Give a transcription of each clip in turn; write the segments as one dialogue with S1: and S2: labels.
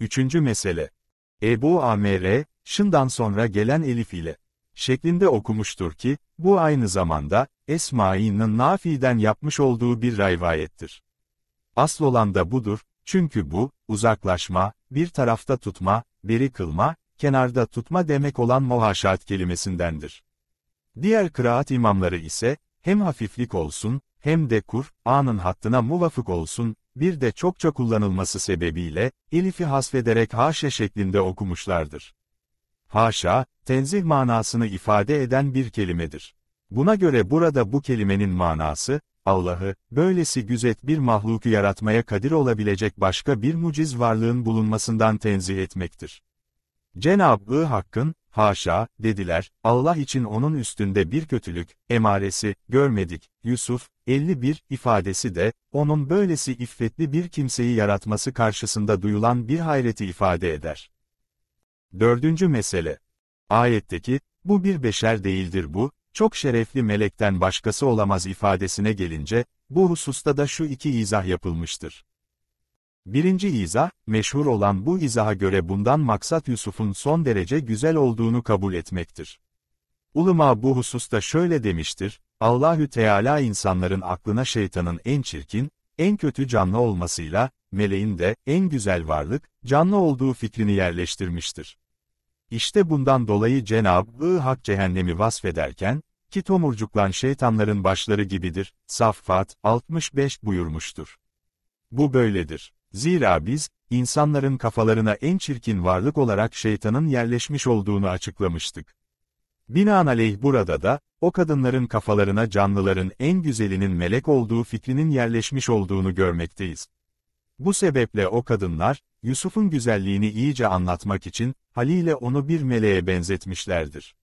S1: Üçüncü mesele. Ebu Amr, Şın'dan sonra gelen Elif ile şeklinde okumuştur ki, bu aynı zamanda, Esma'yının Nafi'den yapmış olduğu bir rivayettir. Asıl olan da budur, çünkü bu, uzaklaşma, bir tarafta tutma, beri kılma, kenarda tutma demek olan muhaşat kelimesindendir. Diğer kıraat imamları ise, hem hafiflik olsun, hem de kur, Kur'an'ın hattına muvafık olsun, bir de çokça kullanılması sebebiyle, elifi hasfederek haşa şeklinde okumuşlardır. Haşa, tenzih manasını ifade eden bir kelimedir. Buna göre burada bu kelimenin manası, Allah'ı, böylesi güzet bir mahluku yaratmaya kadir olabilecek başka bir muciz varlığın bulunmasından tenzih etmektir. Cenab-ı Hakk'ın, haşa, dediler, Allah için onun üstünde bir kötülük, emaresi, görmedik, Yusuf, 51, ifadesi de, onun böylesi iffetli bir kimseyi yaratması karşısında duyulan bir hayreti ifade eder. Dördüncü mesele. Ayetteki, bu bir beşer değildir bu, çok şerefli melekten başkası olamaz ifadesine gelince, bu hususta da şu iki izah yapılmıştır. Birinci izah, meşhur olan bu izaha göre bundan maksat Yusuf'un son derece güzel olduğunu kabul etmektir. Uluma bu hususta şöyle demiştir, Allahü Teala insanların aklına şeytanın en çirkin, en kötü canlı olmasıyla, meleğin de en güzel varlık, canlı olduğu fikrini yerleştirmiştir. İşte bundan dolayı Cenab-ı Hak cehennemi vasfederken, ki tomurcuklan şeytanların başları gibidir, Saffat 65 buyurmuştur. Bu böyledir. Zira biz, insanların kafalarına en çirkin varlık olarak şeytanın yerleşmiş olduğunu açıklamıştık. Binaenaleyh burada da, o kadınların kafalarına canlıların en güzelinin melek olduğu fikrinin yerleşmiş olduğunu görmekteyiz. Bu sebeple o kadınlar, Yusuf'un güzelliğini iyice anlatmak için, haliyle onu bir meleğe benzetmişlerdir.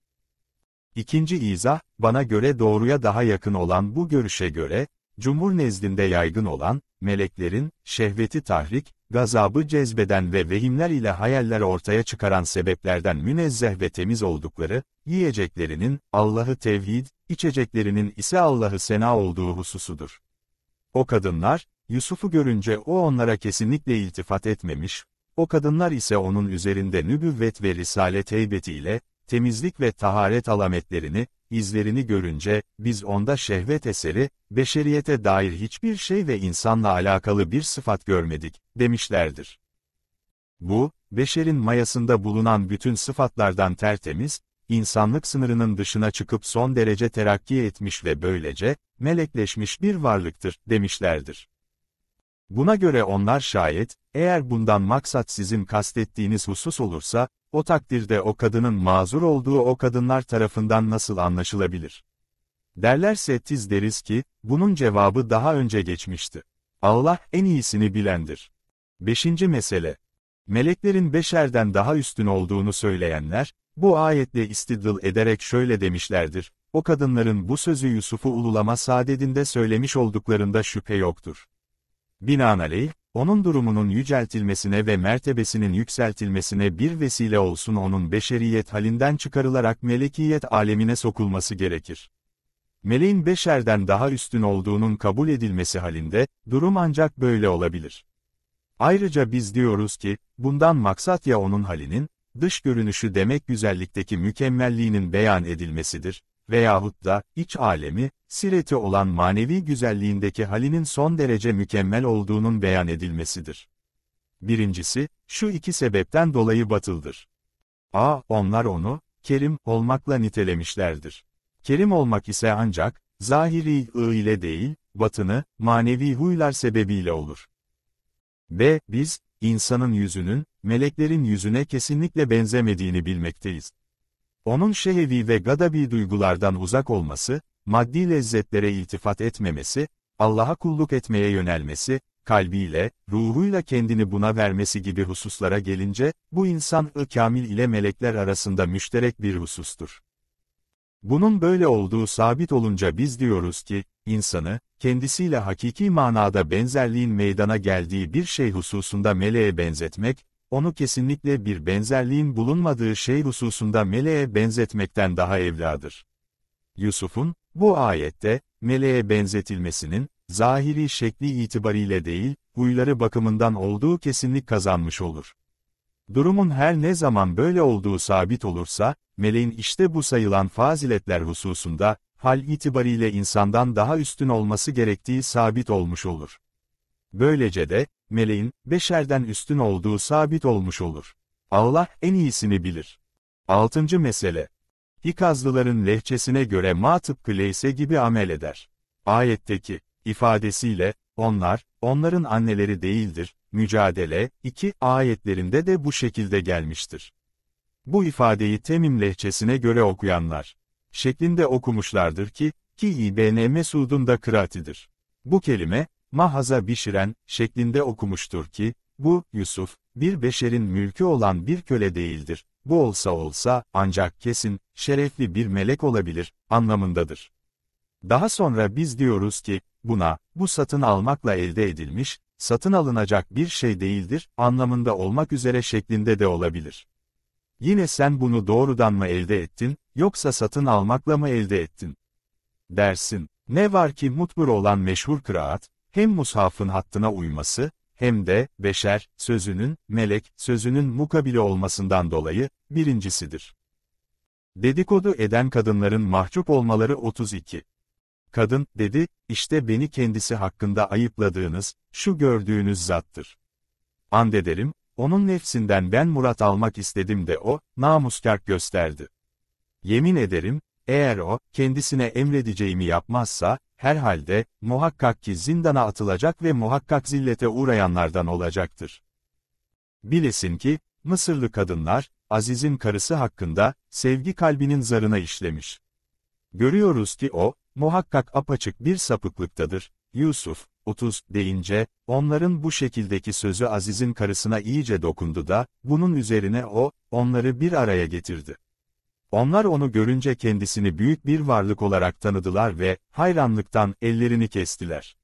S1: İkinci izah, bana göre doğruya daha yakın olan bu görüşe göre, Cumhur nezdinde yaygın olan, meleklerin, şehveti tahrik, gazabı cezbeden ve vehimler ile hayaller ortaya çıkaran sebeplerden münezzeh ve temiz oldukları, yiyeceklerinin Allah'ı tevhid, içeceklerinin ise Allah'ı sena olduğu hususudur. O kadınlar, Yusuf'u görünce o onlara kesinlikle iltifat etmemiş, o kadınlar ise onun üzerinde nübüvvet ve risalet heybetiyle, temizlik ve taharet alametlerini, izlerini görünce, biz onda şehvet eseri, beşeriyete dair hiçbir şey ve insanla alakalı bir sıfat görmedik, demişlerdir. Bu, beşerin mayasında bulunan bütün sıfatlardan tertemiz, insanlık sınırının dışına çıkıp son derece terakki etmiş ve böylece, melekleşmiş bir varlıktır, demişlerdir. Buna göre onlar şayet, eğer bundan maksat sizin kastettiğiniz husus olursa, o takdirde o kadının mazur olduğu o kadınlar tarafından nasıl anlaşılabilir? Derlerse tiz deriz ki, bunun cevabı daha önce geçmişti. Allah en iyisini bilendir. Beşinci mesele. Meleklerin beşerden daha üstün olduğunu söyleyenler, bu ayetle istidlal ederek şöyle demişlerdir, o kadınların bu sözü Yusuf'u ululama saadetinde söylemiş olduklarında şüphe yoktur. Binaenaleyh, onun durumunun yüceltilmesine ve mertebesinin yükseltilmesine bir vesile olsun onun beşeriyet halinden çıkarılarak melekiyet alemine sokulması gerekir. Meleğin beşerden daha üstün olduğunun kabul edilmesi halinde, durum ancak böyle olabilir. Ayrıca biz diyoruz ki, bundan maksat ya onun halinin, dış görünüşü demek güzellikteki mükemmelliğinin beyan edilmesidir, veyahut da iç alemi, sireti olan manevi güzelliğindeki halinin son derece mükemmel olduğunun beyan edilmesidir. Birincisi, şu iki sebepten dolayı batıldır. A. Onlar onu, kerim olmakla nitelemişlerdir. Kerim olmak ise ancak, zahiri ı ile değil, batını, manevi huylar sebebiyle olur. B. Biz, insanın yüzünün, meleklerin yüzüne kesinlikle benzemediğini bilmekteyiz. Onun şehevi ve gadabi duygulardan uzak olması, maddi lezzetlere iltifat etmemesi, Allah'a kulluk etmeye yönelmesi, kalbiyle, ruhuyla kendini buna vermesi gibi hususlara gelince, bu insan-ı kamil ile melekler arasında müşterek bir husustur. Bunun böyle olduğu sabit olunca biz diyoruz ki, insanı, kendisiyle hakiki manada benzerliğin meydana geldiği bir şey hususunda meleğe benzetmek, onu kesinlikle bir benzerliğin bulunmadığı şey hususunda meleğe benzetmekten daha evladır. Yusuf'un, bu ayette, meleğe benzetilmesinin, zahiri şekli itibariyle değil, huyları bakımından olduğu kesinlik kazanmış olur. Durumun her ne zaman böyle olduğu sabit olursa, meleğin işte bu sayılan faziletler hususunda, hal itibariyle insandan daha üstün olması gerektiği sabit olmuş olur. Böylece de, meleğin, beşerden üstün olduğu sabit olmuş olur. Allah en iyisini bilir. 6. Mesele İkazlıların lehçesine göre ma tıpkı leyse gibi amel eder. Ayetteki ifadesiyle, onlar, onların anneleri değildir, mücadele, 2 ayetlerinde de bu şekilde gelmiştir. Bu ifadeyi Temim lehçesine göre okuyanlar, şeklinde okumuşlardır ki, ki İbn Mesud'un da kıraatidir. Bu kelime, mahaza bişiren, şeklinde okumuştur ki, bu, Yusuf, bir beşerin mülkü olan bir köle değildir, bu olsa olsa, ancak kesin, şerefli bir melek olabilir, anlamındadır. Daha sonra biz diyoruz ki, buna, bu satın almakla elde edilmiş, satın alınacak bir şey değildir, anlamında olmak üzere şeklinde de olabilir. Yine sen bunu doğrudan mı elde ettin, yoksa satın almakla mı elde ettin? Dersin, ne var ki mutbur olan meşhur kıraat, hem mushafın hattına uyması, hem de beşer sözünün, melek sözünün mukabili olmasından dolayı birincisidir. Dedikodu eden kadınların mahcup olmaları 32. Kadın, dedi, işte beni kendisi hakkında ayıpladığınız, şu gördüğünüz zattır. Ant ederim, onun nefsinden ben murat almak istedim de o, namuskar gösterdi. Yemin ederim, eğer o, kendisine emredeceğimi yapmazsa, herhalde, muhakkak ki zindana atılacak ve muhakkak zillete uğrayanlardan olacaktır. Bilesin ki, Mısırlı kadınlar, Aziz'in karısı hakkında, sevgi kalbinin zarına işlemiş. Görüyoruz ki o, muhakkak apaçık bir sapıklıktadır. Yusuf, 30 deyince, onların bu şekildeki sözü Aziz'in karısına iyice dokundu da, bunun üzerine o, onları bir araya getirdi. Onlar onu görünce kendisini büyük bir varlık olarak tanıdılar ve hayranlıktan ellerini kestiler.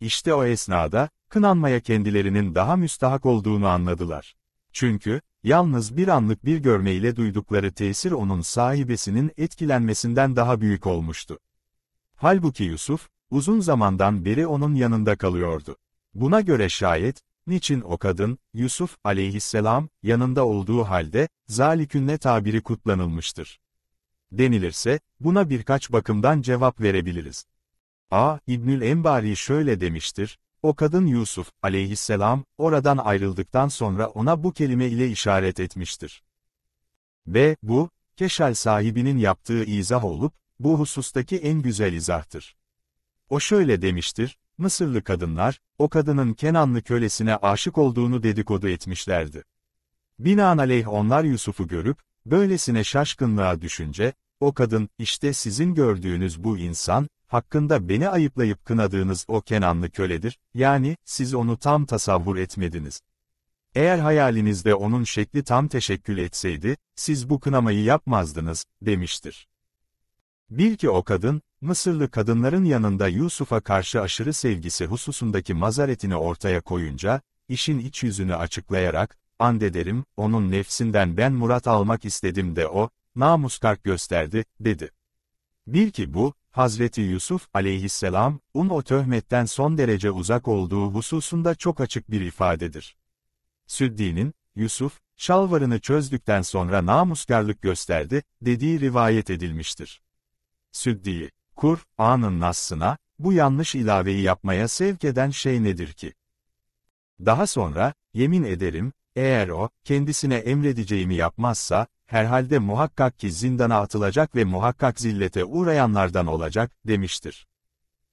S1: İşte o esnada, kınanmaya kendilerinin daha müstahak olduğunu anladılar. Çünkü, yalnız bir anlık bir görmeyle duydukları tesir onun sahibesinin etkilenmesinden daha büyük olmuştu. Halbuki Yusuf, uzun zamandan beri onun yanında kalıyordu. Buna göre şayet, Niçin o kadın, Yusuf aleyhisselam, yanında olduğu halde, zalikünne tabiri kutlanılmıştır? Denilirse, buna birkaç bakımdan cevap verebiliriz. A. İbnül Enbari şöyle demiştir, o kadın Yusuf aleyhisselam, oradan ayrıldıktan sonra ona bu kelime ile işaret etmiştir. B. Bu, Keşal sahibinin yaptığı izah olup, bu husustaki en güzel izahtır. O şöyle demiştir, Mısırlı kadınlar, o kadının Kenanlı kölesine aşık olduğunu dedikodu etmişlerdi. Binaenaleyh onlar Yusuf'u görüp, böylesine şaşkınlığa düşünce, o kadın, işte sizin gördüğünüz bu insan, hakkında beni ayıplayıp kınadığınız o Kenanlı köledir, yani, siz onu tam tasavvur etmediniz. Eğer hayalinizde onun şekli tam teşekkül etseydi, siz bu kınamayı yapmazdınız, demiştir. Bil ki o kadın, Mısırlı kadınların yanında Yusuf'a karşı aşırı sevgisi hususundaki mazaretini ortaya koyunca, işin iç yüzünü açıklayarak, and ederim, onun nefsinden ben murat almak istedim de o, namuskark gösterdi, dedi. Bil ki bu, Hazreti Yusuf aleyhisselam, un o töhmetten son derece uzak olduğu hususunda çok açık bir ifadedir. Süddi'nin, Yusuf, şalvarını çözdükten sonra namuskarlık gösterdi, dediği rivayet edilmiştir. Süddi'yi, Kur'an'ın nassına, bu yanlış ilaveyi yapmaya sevk eden şey nedir ki? Daha sonra, yemin ederim, eğer o, kendisine emredeceğimi yapmazsa, herhalde muhakkak ki zindana atılacak ve muhakkak zillete uğrayanlardan olacak, demiştir.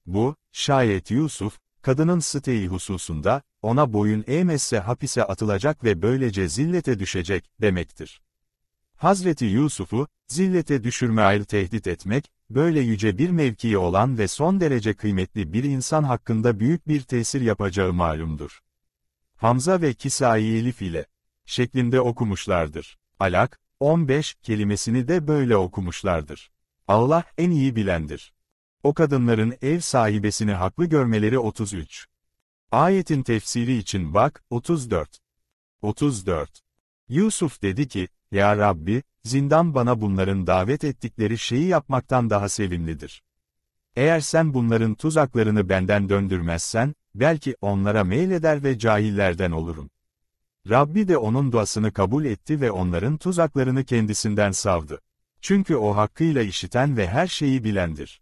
S1: Bu, şayet Yusuf, kadının siteyi hususunda, ona boyun eğmezse hapise atılacak ve böylece zillete düşecek, demektir. Hazreti Yusuf'u, zillete düşürmeyle tehdit etmek, böyle yüce bir mevkii olan ve son derece kıymetli bir insan hakkında büyük bir tesir yapacağı malumdur. Hamza ve Kisai Elif ile şeklinde okumuşlardır. Alak, 15 kelimesini de böyle okumuşlardır. Allah en iyi bilendir. O kadınların ev sahibesini haklı görmeleri 33. Ayetin tefsiri için bak, 34. 34. Yusuf dedi ki, Ya Rabbi, zindan bana bunların davet ettikleri şeyi yapmaktan daha sevimlidir. Eğer sen bunların tuzaklarını benden döndürmezsen, belki onlara meyleder ve cahillerden olurum. Rabbi de onun duasını kabul etti ve onların tuzaklarını kendisinden savdı. Çünkü o hakkıyla işiten ve her şeyi bilendir.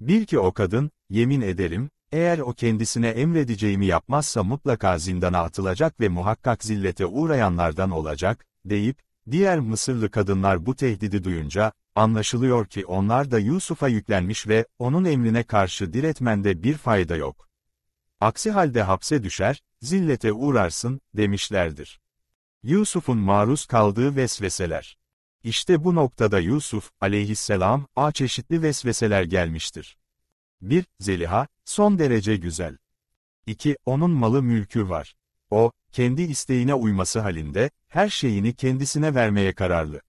S1: Bil ki o kadın, yemin ederim, eğer o kendisine emredeceğimi yapmazsa mutlaka zindana atılacak ve muhakkak zillete uğrayanlardan olacak, deyip, Diğer Mısırlı kadınlar bu tehdidi duyunca, anlaşılıyor ki onlar da Yusuf'a yüklenmiş ve onun emrine karşı diretmende bir fayda yok. Aksi halde hapse düşer, zillete uğrarsın, demişlerdir. Yusuf'un maruz kaldığı vesveseler. İşte bu noktada Yusuf, aleyhisselam, a çeşitli vesveseler gelmiştir. 1. Zeliha, son derece güzel. 2. Onun malı mülkü var. O, kendi isteğine uyması halinde, her şeyini kendisine vermeye kararlı.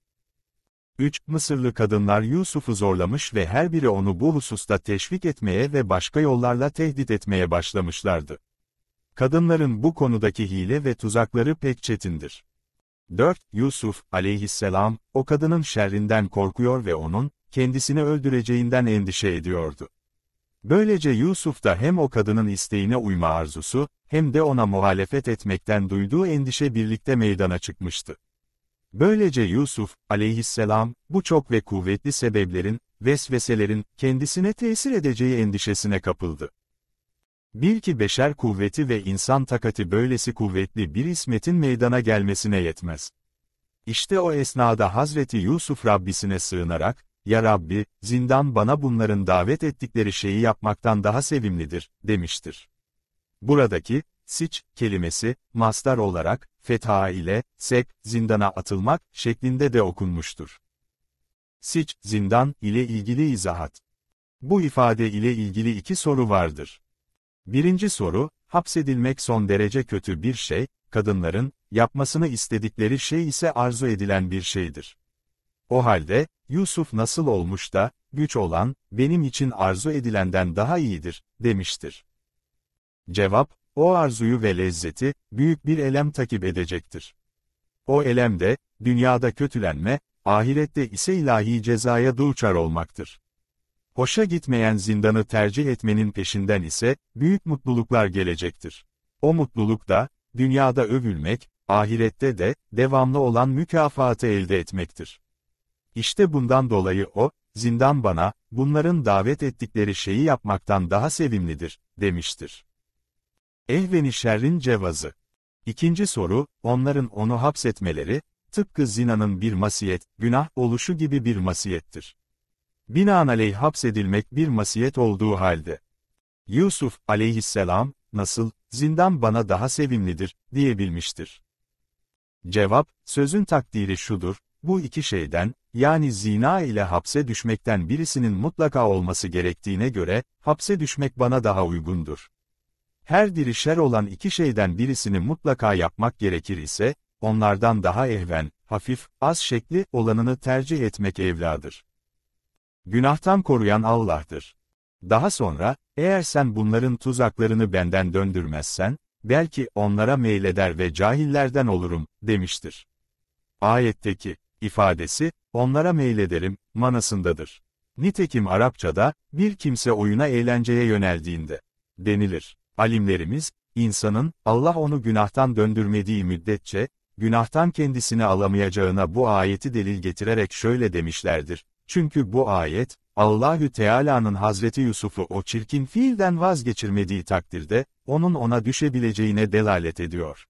S1: 3. Mısırlı kadınlar Yusuf'u zorlamış ve her biri onu bu hususta teşvik etmeye ve başka yollarla tehdit etmeye başlamışlardı. Kadınların bu konudaki hile ve tuzakları pek çetindir. 4. Yusuf, aleyhisselam, o kadının şerrinden korkuyor ve onun, kendisini öldüreceğinden endişe ediyordu. Böylece Yusuf da hem o kadının isteğine uyma arzusu, hem de ona muhalefet etmekten duyduğu endişe birlikte meydana çıkmıştı. Böylece Yusuf, aleyhisselam, bu çok ve kuvvetli sebeplerin, vesveselerin, kendisine tesir edeceği endişesine kapıldı. Bil ki beşer kuvveti ve insan takati böylesi kuvvetli bir ismetin meydana gelmesine yetmez. İşte o esnada Hazreti Yusuf Rabbisine sığınarak, ya Rabbi, zindan bana bunların davet ettikleri şeyi yapmaktan daha sevimlidir, demiştir. Buradaki, siç, kelimesi, mastar olarak, fetha ile, sek, zindana atılmak, şeklinde de okunmuştur. Siç, zindan, ile ilgili izahat. Bu ifade ile ilgili iki soru vardır. Birinci soru, hapsedilmek son derece kötü bir şey, kadınların, yapmasını istedikleri şey ise arzu edilen bir şeydir. O halde, Yusuf nasıl olmuş da, güç olan, benim için arzu edilenden daha iyidir, demiştir. Cevap, o arzuyu ve lezzeti, büyük bir elem takip edecektir. O elem de, dünyada kötülenme, ahirette ise ilahi cezaya duçar olmaktır. Hoşa gitmeyen zindanı tercih etmenin peşinden ise, büyük mutluluklar gelecektir. O mutluluk da, dünyada övülmek, ahirette de, devamlı olan mükafatı elde etmektir. İşte bundan dolayı o, zindan bana, bunların davet ettikleri şeyi yapmaktan daha sevimlidir, demiştir. Ehveni şerrin cevazı. İkinci soru, onların onu hapsetmeleri, tıpkı zinanın bir masiyet, günah oluşu gibi bir masiyettir. Binaenaleyh hapsedilmek bir masiyet olduğu halde. Yusuf aleyhisselam, nasıl, zindan bana daha sevimlidir, diyebilmiştir. Cevap, sözün takdiri şudur, bu iki şeyden, yani zina ile hapse düşmekten birisinin mutlaka olması gerektiğine göre, hapse düşmek bana daha uygundur. Her diri şer olan iki şeyden birisini mutlaka yapmak gerekir ise, onlardan daha ehven, hafif, az şekli olanını tercih etmek evladır. Günahtan koruyan Allah'tır. Daha sonra, eğer sen bunların tuzaklarını benden döndürmezsen, belki onlara meyleder ve cahillerden olurum, demiştir. Ayetteki ifadesi, onlara meylederim, manasındadır. Nitekim Arapçada, bir kimse oyuna eğlenceye yöneldiğinde, denilir. Alimlerimiz, insanın, Allah onu günahtan döndürmediği müddetçe, günahtan kendisini alamayacağına bu ayeti delil getirerek şöyle demişlerdir. Çünkü bu ayet, Allahü Teala'nın Hazreti Yusuf'u o çirkin fiilden vazgeçirmediği takdirde, onun ona düşebileceğine delalet ediyor.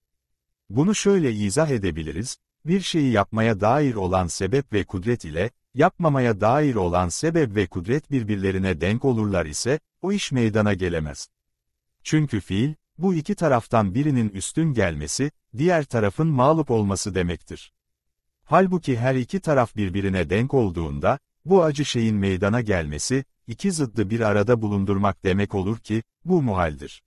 S1: Bunu şöyle izah edebiliriz, bir şeyi yapmaya dair olan sebep ve kudret ile, yapmamaya dair olan sebep ve kudret birbirlerine denk olurlar ise, o iş meydana gelemez. Çünkü fiil, bu iki taraftan birinin üstün gelmesi, diğer tarafın mağlup olması demektir. Halbuki her iki taraf birbirine denk olduğunda, bu acı şeyin meydana gelmesi, iki zıddı bir arada bulundurmak demek olur ki, bu muhaldir.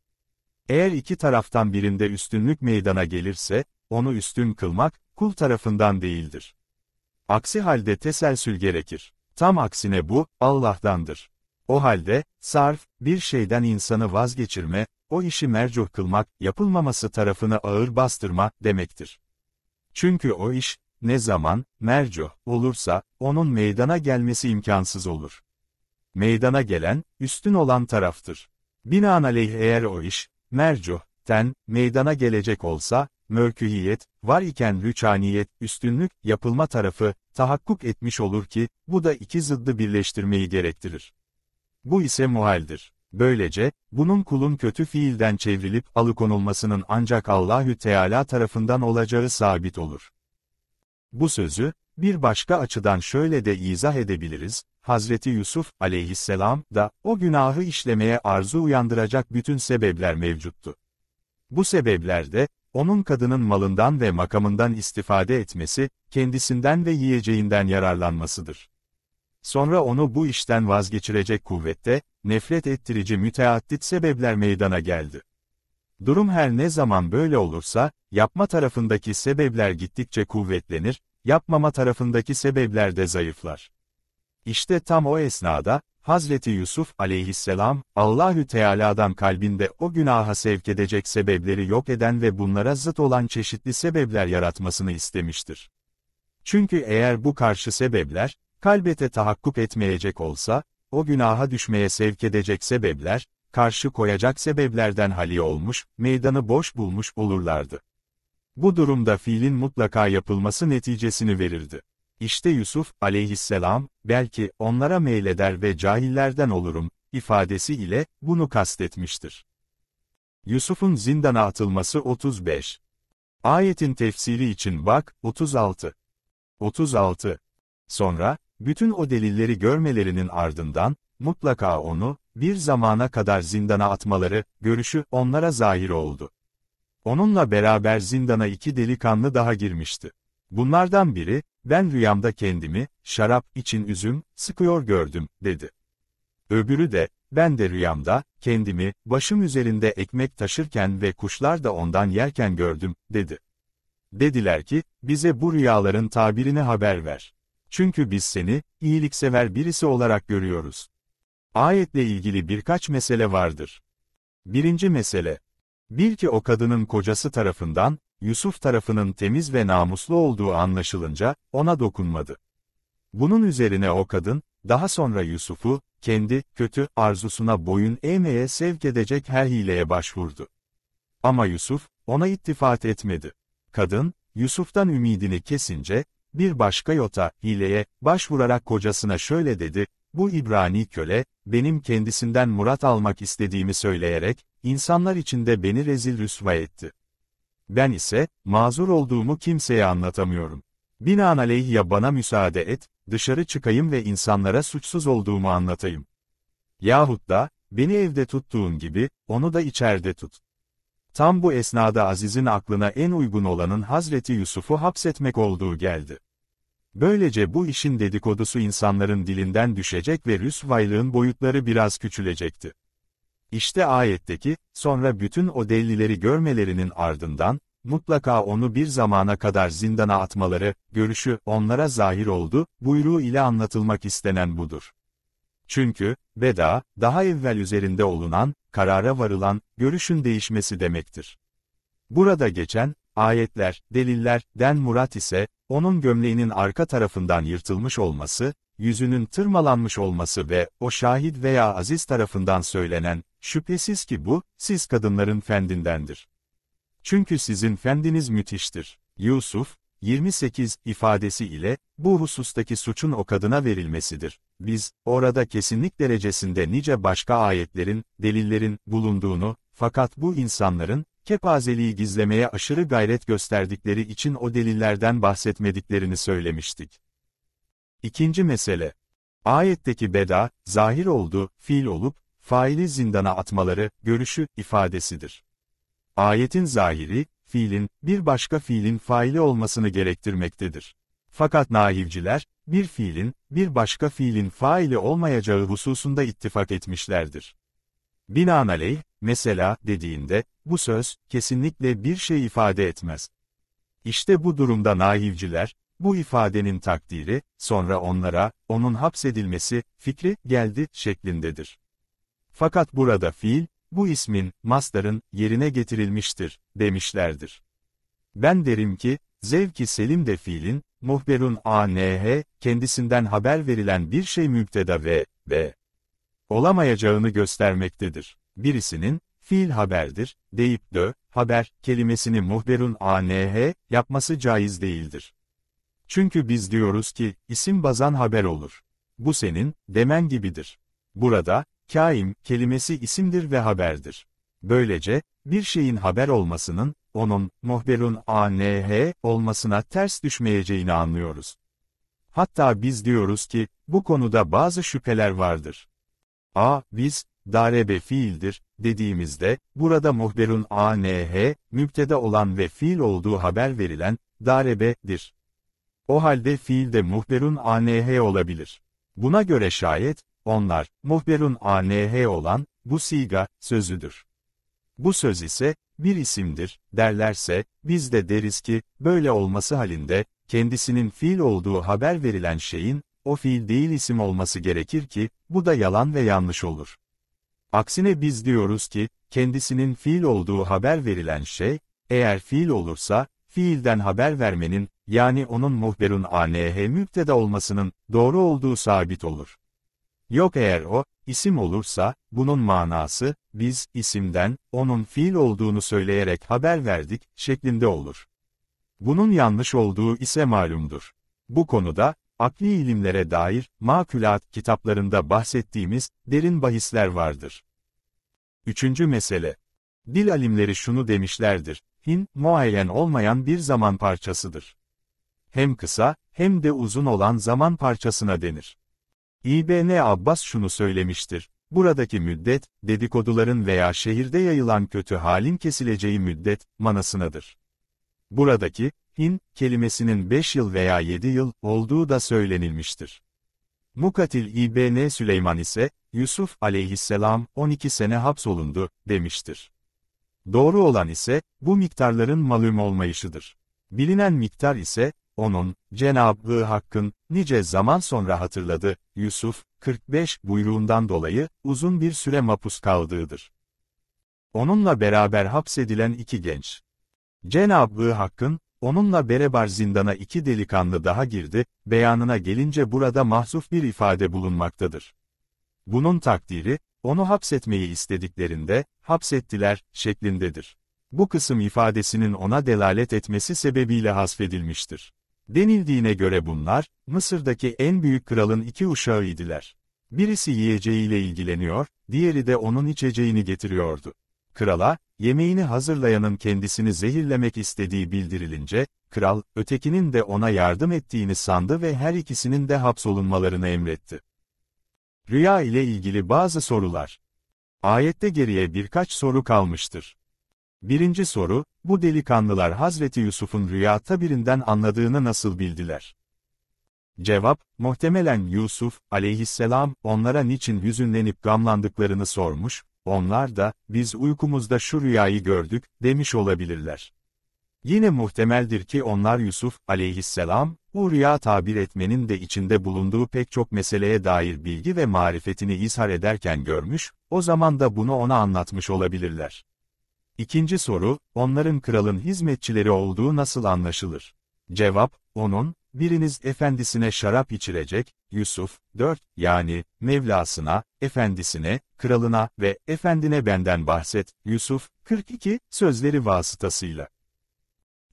S1: Eğer iki taraftan birinde üstünlük meydana gelirse, onu üstün kılmak, kul tarafından değildir. Aksi halde teselsül gerekir. Tam aksine bu, Allah'dandır. O halde, sarf, bir şeyden insanı vazgeçirme, o işi mercuh kılmak, yapılmaması tarafını ağır bastırma demektir. Çünkü o iş, ne zaman, mercuh, olursa, onun meydana gelmesi imkansız olur. Meydana gelen, üstün olan taraftır. Binaenaleyh eğer o iş, mercuh, ten, meydana gelecek olsa, mövkühiyet, var iken rüçhaniyet, üstünlük, yapılma tarafı, tahakkuk etmiş olur ki, bu da iki zıddı birleştirmeyi gerektirir. Bu ise muhaldir. Böylece, bunun kulun kötü fiilden çevrilip alıkonulmasının ancak Allahü Teala tarafından olacağı sabit olur. Bu sözü, bir başka açıdan şöyle de izah edebiliriz, Hazreti Yusuf aleyhisselam da o günahı işlemeye arzu uyandıracak bütün sebepler mevcuttu. Bu sebeplerde, onun kadının malından ve makamından istifade etmesi, kendisinden ve yiyeceğinden yararlanmasıdır. Sonra onu bu işten vazgeçirecek kuvvette, nefret ettirici müteaddit sebepler meydana geldi. Durum her ne zaman böyle olursa, yapma tarafındaki sebepler gittikçe kuvvetlenir, yapmama tarafındaki sebepler de zayıflar. İşte tam o esnada, Hazreti Yusuf aleyhisselam, Allahü Teala'dan kalbinde o günaha sevk edecek sebepleri yok eden ve bunlara zıt olan çeşitli sebepler yaratmasını istemiştir. Çünkü eğer bu karşı sebepler, kalbete tahakkuk etmeyecek olsa, o günaha düşmeye sevk edecek sebepler, karşı koyacak sebeplerden hali olmuş, meydanı boş bulmuş olurlardı. Bu durumda fiilin mutlaka yapılması neticesini verirdi. İşte Yusuf, aleyhisselam, belki onlara meyleder ve cahillerden olurum, ifadesi ile bunu kastetmiştir. Yusuf'un zindana atılması 35. Ayetin tefsiri için bak, 36. 36. Sonra, bütün o delilleri görmelerinin ardından, mutlaka onu, bir zamana kadar zindana atmaları, görüşü onlara zahir oldu. Onunla beraber zindana iki delikanlı daha girmişti. Bunlardan biri, ben rüyamda kendimi, şarap için üzüm, sıkıyor gördüm, dedi. Öbürü de, ben de rüyamda, kendimi, başım üzerinde ekmek taşırken ve kuşlar da ondan yerken gördüm, dedi. Dediler ki, bize bu rüyaların tabirini haber ver. Çünkü biz seni, iyiliksever birisi olarak görüyoruz. Ayetle ilgili birkaç mesele vardır. Birinci mesele. Bil ki o kadının kocası tarafından, Yusuf tarafının temiz ve namuslu olduğu anlaşılınca, ona dokunmadı. Bunun üzerine o kadın, daha sonra Yusuf'u, kendi, kötü, arzusuna boyun eğmeye sevk edecek her hileye başvurdu. Ama Yusuf, ona ittifat etmedi. Kadın, Yusuf'tan ümidini kesince, bir başka yota, hileye, başvurarak kocasına şöyle dedi, bu İbrani köle, benim kendisinden murat almak istediğimi söyleyerek, insanlar içinde beni rezil rüsva etti. Ben ise, mazur olduğumu kimseye anlatamıyorum. Binaenaleyh ya bana müsaade et, dışarı çıkayım ve insanlara suçsuz olduğumu anlatayım. Yahut da, beni evde tuttuğun gibi, onu da içeride tut. Tam bu esnada Aziz'in aklına en uygun olanın Hazreti Yusuf'u hapsetmek olduğu geldi. Böylece bu işin dedikodusu insanların dilinden düşecek ve rüsvaylığın boyutları biraz küçülecekti. İşte ayetteki, sonra bütün o delilleri görmelerinin ardından, mutlaka onu bir zamana kadar zindana atmaları, görüşü onlara zahir oldu, buyruğu ile anlatılmak istenen budur. Çünkü, beda daha evvel üzerinde olunan, karara varılan, görüşün değişmesi demektir. Burada geçen, ayetler, deliller, den murat ise, onun gömleğinin arka tarafından yırtılmış olması, yüzünün tırmalanmış olması ve o şahit veya aziz tarafından söylenen, Şüphesiz ki bu, siz kadınların fendindendir. Çünkü sizin fendiniz müthiştir. Yusuf, 28 ifadesi ile, bu husustaki suçun o kadına verilmesidir. Biz, orada kesinlik derecesinde nice başka ayetlerin, delillerin bulunduğunu, fakat bu insanların, kepazeliği gizlemeye aşırı gayret gösterdikleri için o delillerden bahsetmediklerini söylemiştik. İkinci mesele. Ayetteki beda, zahir oldu, fiil olup, faili zindana atmaları, görüşü, ifadesidir. Ayetin zahiri, fiilin, bir başka fiilin faili olmasını gerektirmektedir. Fakat nahivciler, bir fiilin, bir başka fiilin faili olmayacağı hususunda ittifak etmişlerdir. Binaenaleyh, mesela, dediğinde, bu söz, kesinlikle bir şey ifade etmez. İşte bu durumda nahivciler, bu ifadenin takdiri, sonra onlara, onun hapsedilmesi, fikri, geldi, şeklindedir. Fakat burada fiil, bu ismin, mastarın, yerine getirilmiştir, demişlerdir. Ben derim ki, zevki selim de fiilin, muhberun anh, kendisinden haber verilen bir şey mükteda ve, ve, olamayacağını göstermektedir. Birisinin, fiil haberdir, deyip dö, haber, kelimesini muhberun anh, yapması caiz değildir. Çünkü biz diyoruz ki, isim bazan haber olur. Bu senin, demen gibidir. Burada, Kaim, kelimesi isimdir ve haberdir. Böylece, bir şeyin haber olmasının, onun, muhberun anh olmasına ters düşmeyeceğini anlıyoruz. Hatta biz diyoruz ki, bu konuda bazı şüpheler vardır. A, biz, darebe fiildir, dediğimizde, burada muhberun anh, müptede olan ve fiil olduğu haber verilen, darebedir. O halde fiil de muhberun anh olabilir. Buna göre şayet, onlar, muhberun anh olan, bu siga, sözüdür. Bu söz ise, bir isimdir, derlerse, biz de deriz ki, böyle olması halinde, kendisinin fiil olduğu haber verilen şeyin, o fiil değil isim olması gerekir ki, bu da yalan ve yanlış olur. Aksine biz diyoruz ki, kendisinin fiil olduğu haber verilen şey, eğer fiil olursa, fiilden haber vermenin, yani onun muhberun anh müpteda olmasının, doğru olduğu sabit olur. Yok eğer o, isim olursa, bunun manası, biz, isimden, onun fiil olduğunu söyleyerek haber verdik, şeklinde olur. Bunun yanlış olduğu ise malumdur. Bu konuda, akli ilimlere dair, makülat kitaplarında bahsettiğimiz, derin bahisler vardır. Üçüncü mesele. Dil alimleri şunu demişlerdir, Hin, muayyen olmayan bir zaman parçasıdır. Hem kısa, hem de uzun olan zaman parçasına denir. İBN Abbas şunu söylemiştir. Buradaki müddet, dedikoduların veya şehirde yayılan kötü halin kesileceği müddet, manasınadır. Buradaki, in, kelimesinin 5 yıl veya 7 yıl olduğu da söylenilmiştir. Mukatil İbn Süleyman ise, Yusuf aleyhisselam 12 sene hapsolundu, demiştir. Doğru olan ise, bu miktarların malum olmayışıdır. Bilinen miktar ise, onun, Cenab-ı Hakk'ın, nice zaman sonra hatırladı, Yusuf, 45 buyruğundan dolayı, uzun bir süre mapus kaldığıdır. Onunla beraber hapsedilen iki genç. Cenab-ı Hakk'ın, onunla berebar zindana iki delikanlı daha girdi, beyanına gelince burada mahzuf bir ifade bulunmaktadır. Bunun takdiri, onu hapsetmeyi istediklerinde, hapsettiler, şeklindedir. Bu kısım ifadesinin ona delalet etmesi sebebiyle hasfedilmiştir. Denildiğine göre bunlar, Mısır'daki en büyük kralın iki uşağıydılar. Birisi yiyeceğiyle ilgileniyor, diğeri de onun içeceğini getiriyordu. Krala, yemeğini hazırlayanın kendisini zehirlemek istediği bildirilince, kral, ötekinin de ona yardım ettiğini sandı ve her ikisinin de hapsolunmalarını emretti. Rüya ile ilgili bazı sorular. Ayette geriye birkaç soru kalmıştır. Birinci soru, bu delikanlılar Hazreti Yusuf'un rüyatta birinden anladığını nasıl bildiler? Cevap, muhtemelen Yusuf, aleyhisselam, onlara niçin hüzünlenip gamlandıklarını sormuş, onlar da, biz uykumuzda şu rüyayı gördük, demiş olabilirler. Yine muhtemeldir ki onlar Yusuf, aleyhisselam, bu rüya tabir etmenin de içinde bulunduğu pek çok meseleye dair bilgi ve marifetini izhar ederken görmüş, o zaman da bunu ona anlatmış olabilirler. İkinci soru, onların kralın hizmetçileri olduğu nasıl anlaşılır? Cevap, onun, biriniz efendisine şarap içirecek, Yusuf, 4, yani, Mevlasına, efendisine, kralına ve efendine benden bahset, Yusuf, 42, sözleri vasıtasıyla.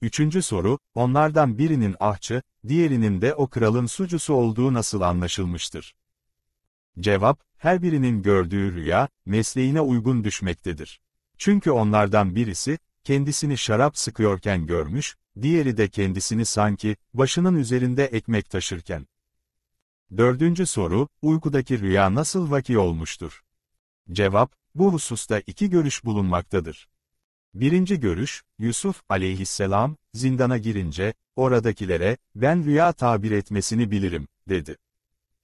S1: Üçüncü soru, onlardan birinin ahçı, diğerinin de o kralın sucusu olduğu nasıl anlaşılmıştır? Cevap, her birinin gördüğü rüya, mesleğine uygun düşmektedir. Çünkü onlardan birisi, kendisini şarap sıkıyorken görmüş, diğeri de kendisini sanki, başının üzerinde ekmek taşırken. Dördüncü soru, uykudaki rüya nasıl vaki olmuştur? Cevap, bu hususta iki görüş bulunmaktadır. Birinci görüş, Yusuf aleyhisselam, zindana girince, oradakilere, ben rüya tabir etmesini bilirim, dedi.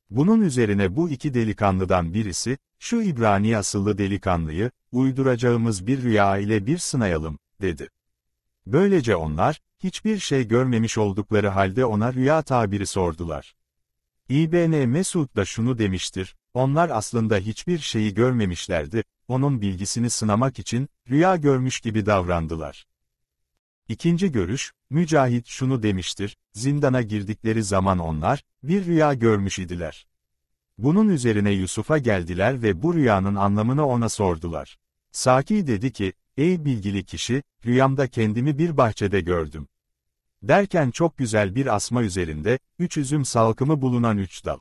S1: Bunun üzerine bu iki delikanlıdan birisi, şu İbrani asıllı delikanlıyı, uyduracağımız bir rüya ile bir sınayalım, dedi. Böylece onlar, hiçbir şey görmemiş oldukları halde ona rüya tabiri sordular. İbn Mesud da şunu demiştir, onlar aslında hiçbir şeyi görmemişlerdi, onun bilgisini sınamak için, rüya görmüş gibi davrandılar. İkinci görüş, Mücahit şunu demiştir, zindana girdikleri zaman onlar, bir rüya görmüş idiler. Bunun üzerine Yusuf'a geldiler ve bu rüyanın anlamını ona sordular. Saki dedi ki, ey bilgili kişi, rüyamda kendimi bir bahçede gördüm. Derken çok güzel bir asma üzerinde, üç üzüm salkımı bulunan üç dal.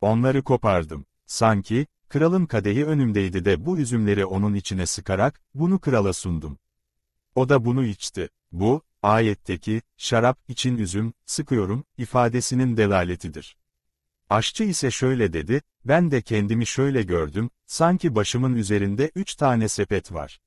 S1: Onları kopardım. Sanki, kralın kadehi önümdeydi de bu üzümleri onun içine sıkarak, bunu krala sundum. O da bunu içti. Bu, ayetteki, şarap için üzüm, sıkıyorum, ifadesinin delaletidir. Aşçı ise şöyle dedi, ben de kendimi şöyle gördüm, sanki başımın üzerinde üç tane sepet var.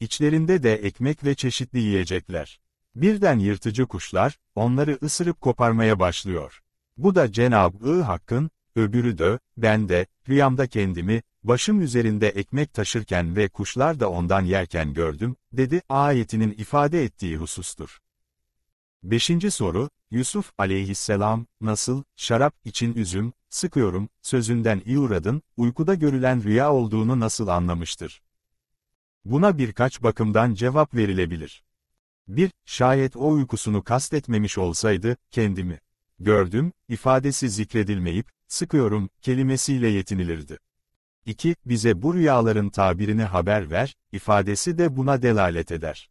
S1: İçlerinde de ekmek ve çeşitli yiyecekler. Birden yırtıcı kuşlar, onları ısırıp koparmaya başlıyor. Bu da Cenab-ı Hakk'ın, öbürü de, ben de, rüyamda kendimi, Başım üzerinde ekmek taşırken ve kuşlar da ondan yerken gördüm, dedi, ayetinin ifade ettiği husustur. Beşinci soru, Yusuf aleyhisselam, nasıl, şarap için üzüm, sıkıyorum, sözünden iyi uğradın, uykuda görülen rüya olduğunu nasıl anlamıştır? Buna birkaç bakımdan cevap verilebilir. 1. Şayet o uykusunu kastetmemiş olsaydı, kendimi gördüm, ifadesi zikredilmeyip, sıkıyorum, kelimesiyle yetinilirdi. 2. Bize bu rüyaların tabirini haber ver, ifadesi de buna delalet eder.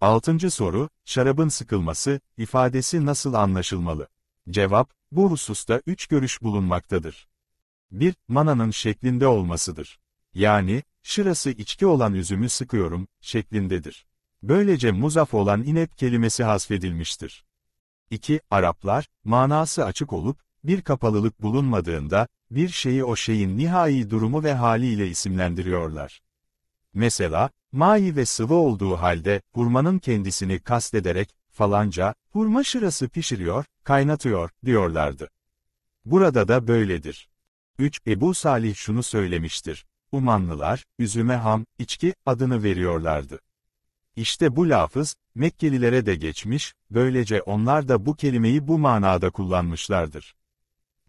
S1: 6. soru, şarabın sıkılması, ifadesi nasıl anlaşılmalı? Cevap, bu hususta üç görüş bulunmaktadır. 1. Mananın şeklinde olmasıdır. Yani, şırası içki olan üzümü sıkıyorum, şeklindedir. Böylece muzaf olan inep kelimesi hasfedilmiştir. 2. Araplar, manası açık olup, bir kapalılık bulunmadığında, bir şeyi o şeyin nihai durumu ve haliyle isimlendiriyorlar. Mesela, mai ve sıvı olduğu halde, hurmanın kendisini kastederek, falanca, hurma şırası pişiriyor, kaynatıyor, diyorlardı. Burada da böyledir. 3. Ebu Salih şunu söylemiştir. Umanlılar, üzüme ham, içki, adını veriyorlardı. İşte bu lafız, Mekkelilere de geçmiş, böylece onlar da bu kelimeyi bu manada kullanmışlardır.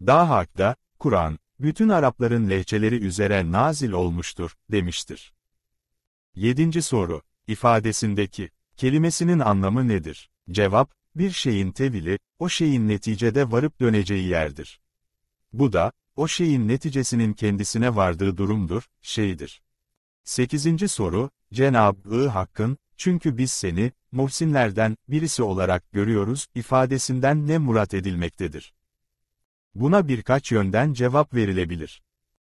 S1: Daha hakta, Kur'an, bütün Arapların lehçeleri üzere nazil olmuştur, demiştir. 7. soru, ifadesindeki, kelimesinin anlamı nedir? Cevap, bir şeyin tevili, o şeyin neticede varıp döneceği yerdir. Bu da, o şeyin neticesinin kendisine vardığı durumdur, şeydir. 8. soru, Cenab-ı Hakk'ın, çünkü biz seni, muhsinlerden birisi olarak görüyoruz, ifadesinden ne murat edilmektedir? Buna birkaç yönden cevap verilebilir.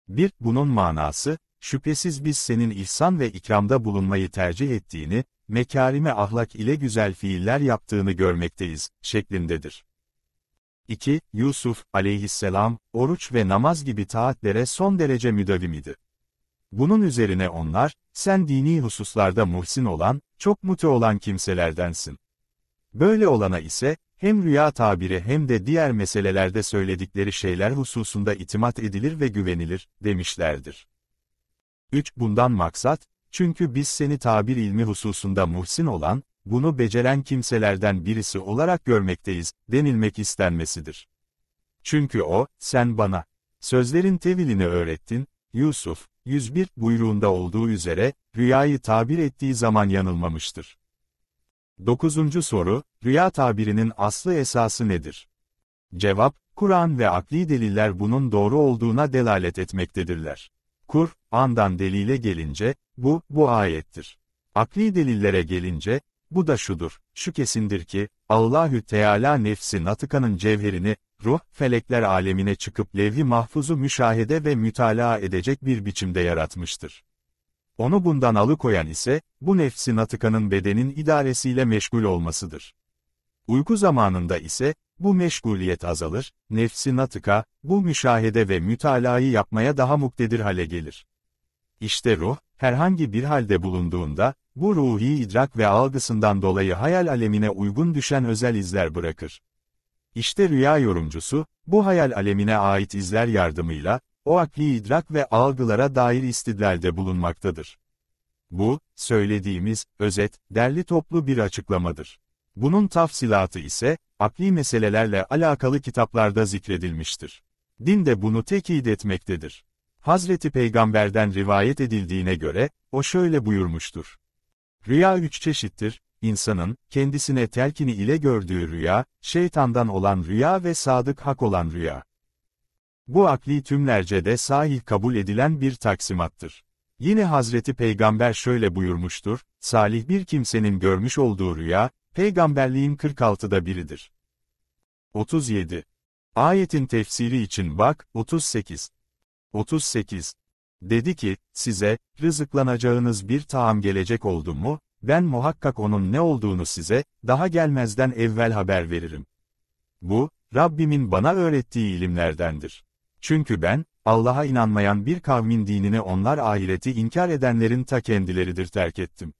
S1: 1. Bunun manası, şüphesiz biz senin ihsan ve ikramda bulunmayı tercih ettiğini, mekarime ahlak ile güzel fiiller yaptığını görmekteyiz, şeklindedir. 2. Yusuf, aleyhisselam, oruç ve namaz gibi taatlere son derece müdavim idi. Bunun üzerine onlar, sen dini hususlarda muhsin olan, çok mutlu olan kimselerdensin. Böyle olana ise, hem rüya tabiri hem de diğer meselelerde söyledikleri şeyler hususunda itimat edilir ve güvenilir, demişlerdir. 3. Bundan maksat, çünkü biz seni tabir ilmi hususunda muhsin olan, bunu beceren kimselerden birisi olarak görmekteyiz, denilmek istenmesidir. Çünkü o, sen bana, sözlerin tevilini öğrettin, Yusuf, 101 buyruğunda olduğu üzere, rüyayı tabir ettiği zaman yanılmamıştır. Dokuzuncu soru, rüya tabirinin aslı esası nedir? Cevap, Kur'an ve akli deliller bunun doğru olduğuna delalet etmektedirler. Kur, andan delile gelince, bu, bu ayettir. Akli delillere gelince, bu da şudur, şu kesindir ki, Allahü Teala nefsi natıkanın cevherini, ruh, felekler alemine çıkıp levh-i mahfuzu müşahede ve mütalaa edecek bir biçimde yaratmıştır. Onu bundan alıkoyan ise, bu nefsi natıkanın bedenin idaresiyle meşgul olmasıdır. Uyku zamanında ise, bu meşguliyet azalır, nefsi natıka, bu müşahede ve mütalayı yapmaya daha muktedir hale gelir. İşte ruh, herhangi bir halde bulunduğunda, bu ruhi idrak ve algısından dolayı hayal alemine uygun düşen özel izler bırakır. İşte rüya yorumcusu, bu hayal alemine ait izler yardımıyla, o akli idrak ve algılara dair istidlalde bulunmaktadır. Bu, söylediğimiz, özet, derli toplu bir açıklamadır. Bunun tafsilatı ise, akli meselelerle alakalı kitaplarda zikredilmiştir. Din de bunu tekit etmektedir. Hazreti Peygamber'den rivayet edildiğine göre, o şöyle buyurmuştur. Rüya üç çeşittir, insanın, kendisine telkini ile gördüğü rüya, şeytandan olan rüya ve sadık hak olan rüya. Bu akli tümlerce sahih kabul edilen bir taksimattır. Yine Hazreti Peygamber şöyle buyurmuştur, salih bir kimsenin görmüş olduğu rüya, peygamberliğin 46'da biridir. 37. Ayetin tefsiri için bak, 38. 38. Dedi ki, size, rızıklanacağınız bir taam gelecek oldu mu, ben muhakkak onun ne olduğunu size, daha gelmezden evvel haber veririm. Bu, Rabbimin bana öğrettiği ilimlerdendir. Çünkü ben, Allah'a inanmayan bir kavmin dinini onlar ahireti inkar edenlerin ta kendileridir terk ettim.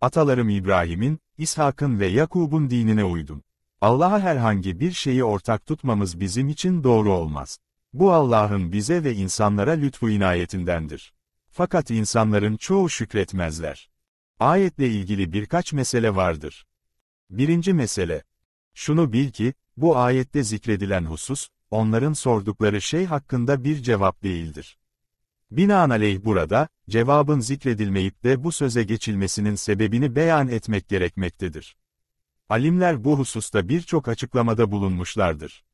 S1: Atalarım İbrahim'in, İshak'ın ve Yakub'un dinine uydum. Allah'a herhangi bir şeyi ortak tutmamız bizim için doğru olmaz. Bu Allah'ın bize ve insanlara lütfu inayetindendir. Fakat insanların çoğu şükretmezler. Ayetle ilgili birkaç mesele vardır. Birinci mesele. Şunu bil ki, bu ayette zikredilen husus, onların sordukları şey hakkında bir cevap değildir. Binaenaleyh burada, cevabın zikredilmeyip de bu söze geçilmesinin sebebini beyan etmek gerekmektedir. Alimler bu hususta birçok açıklamada bulunmuşlardır.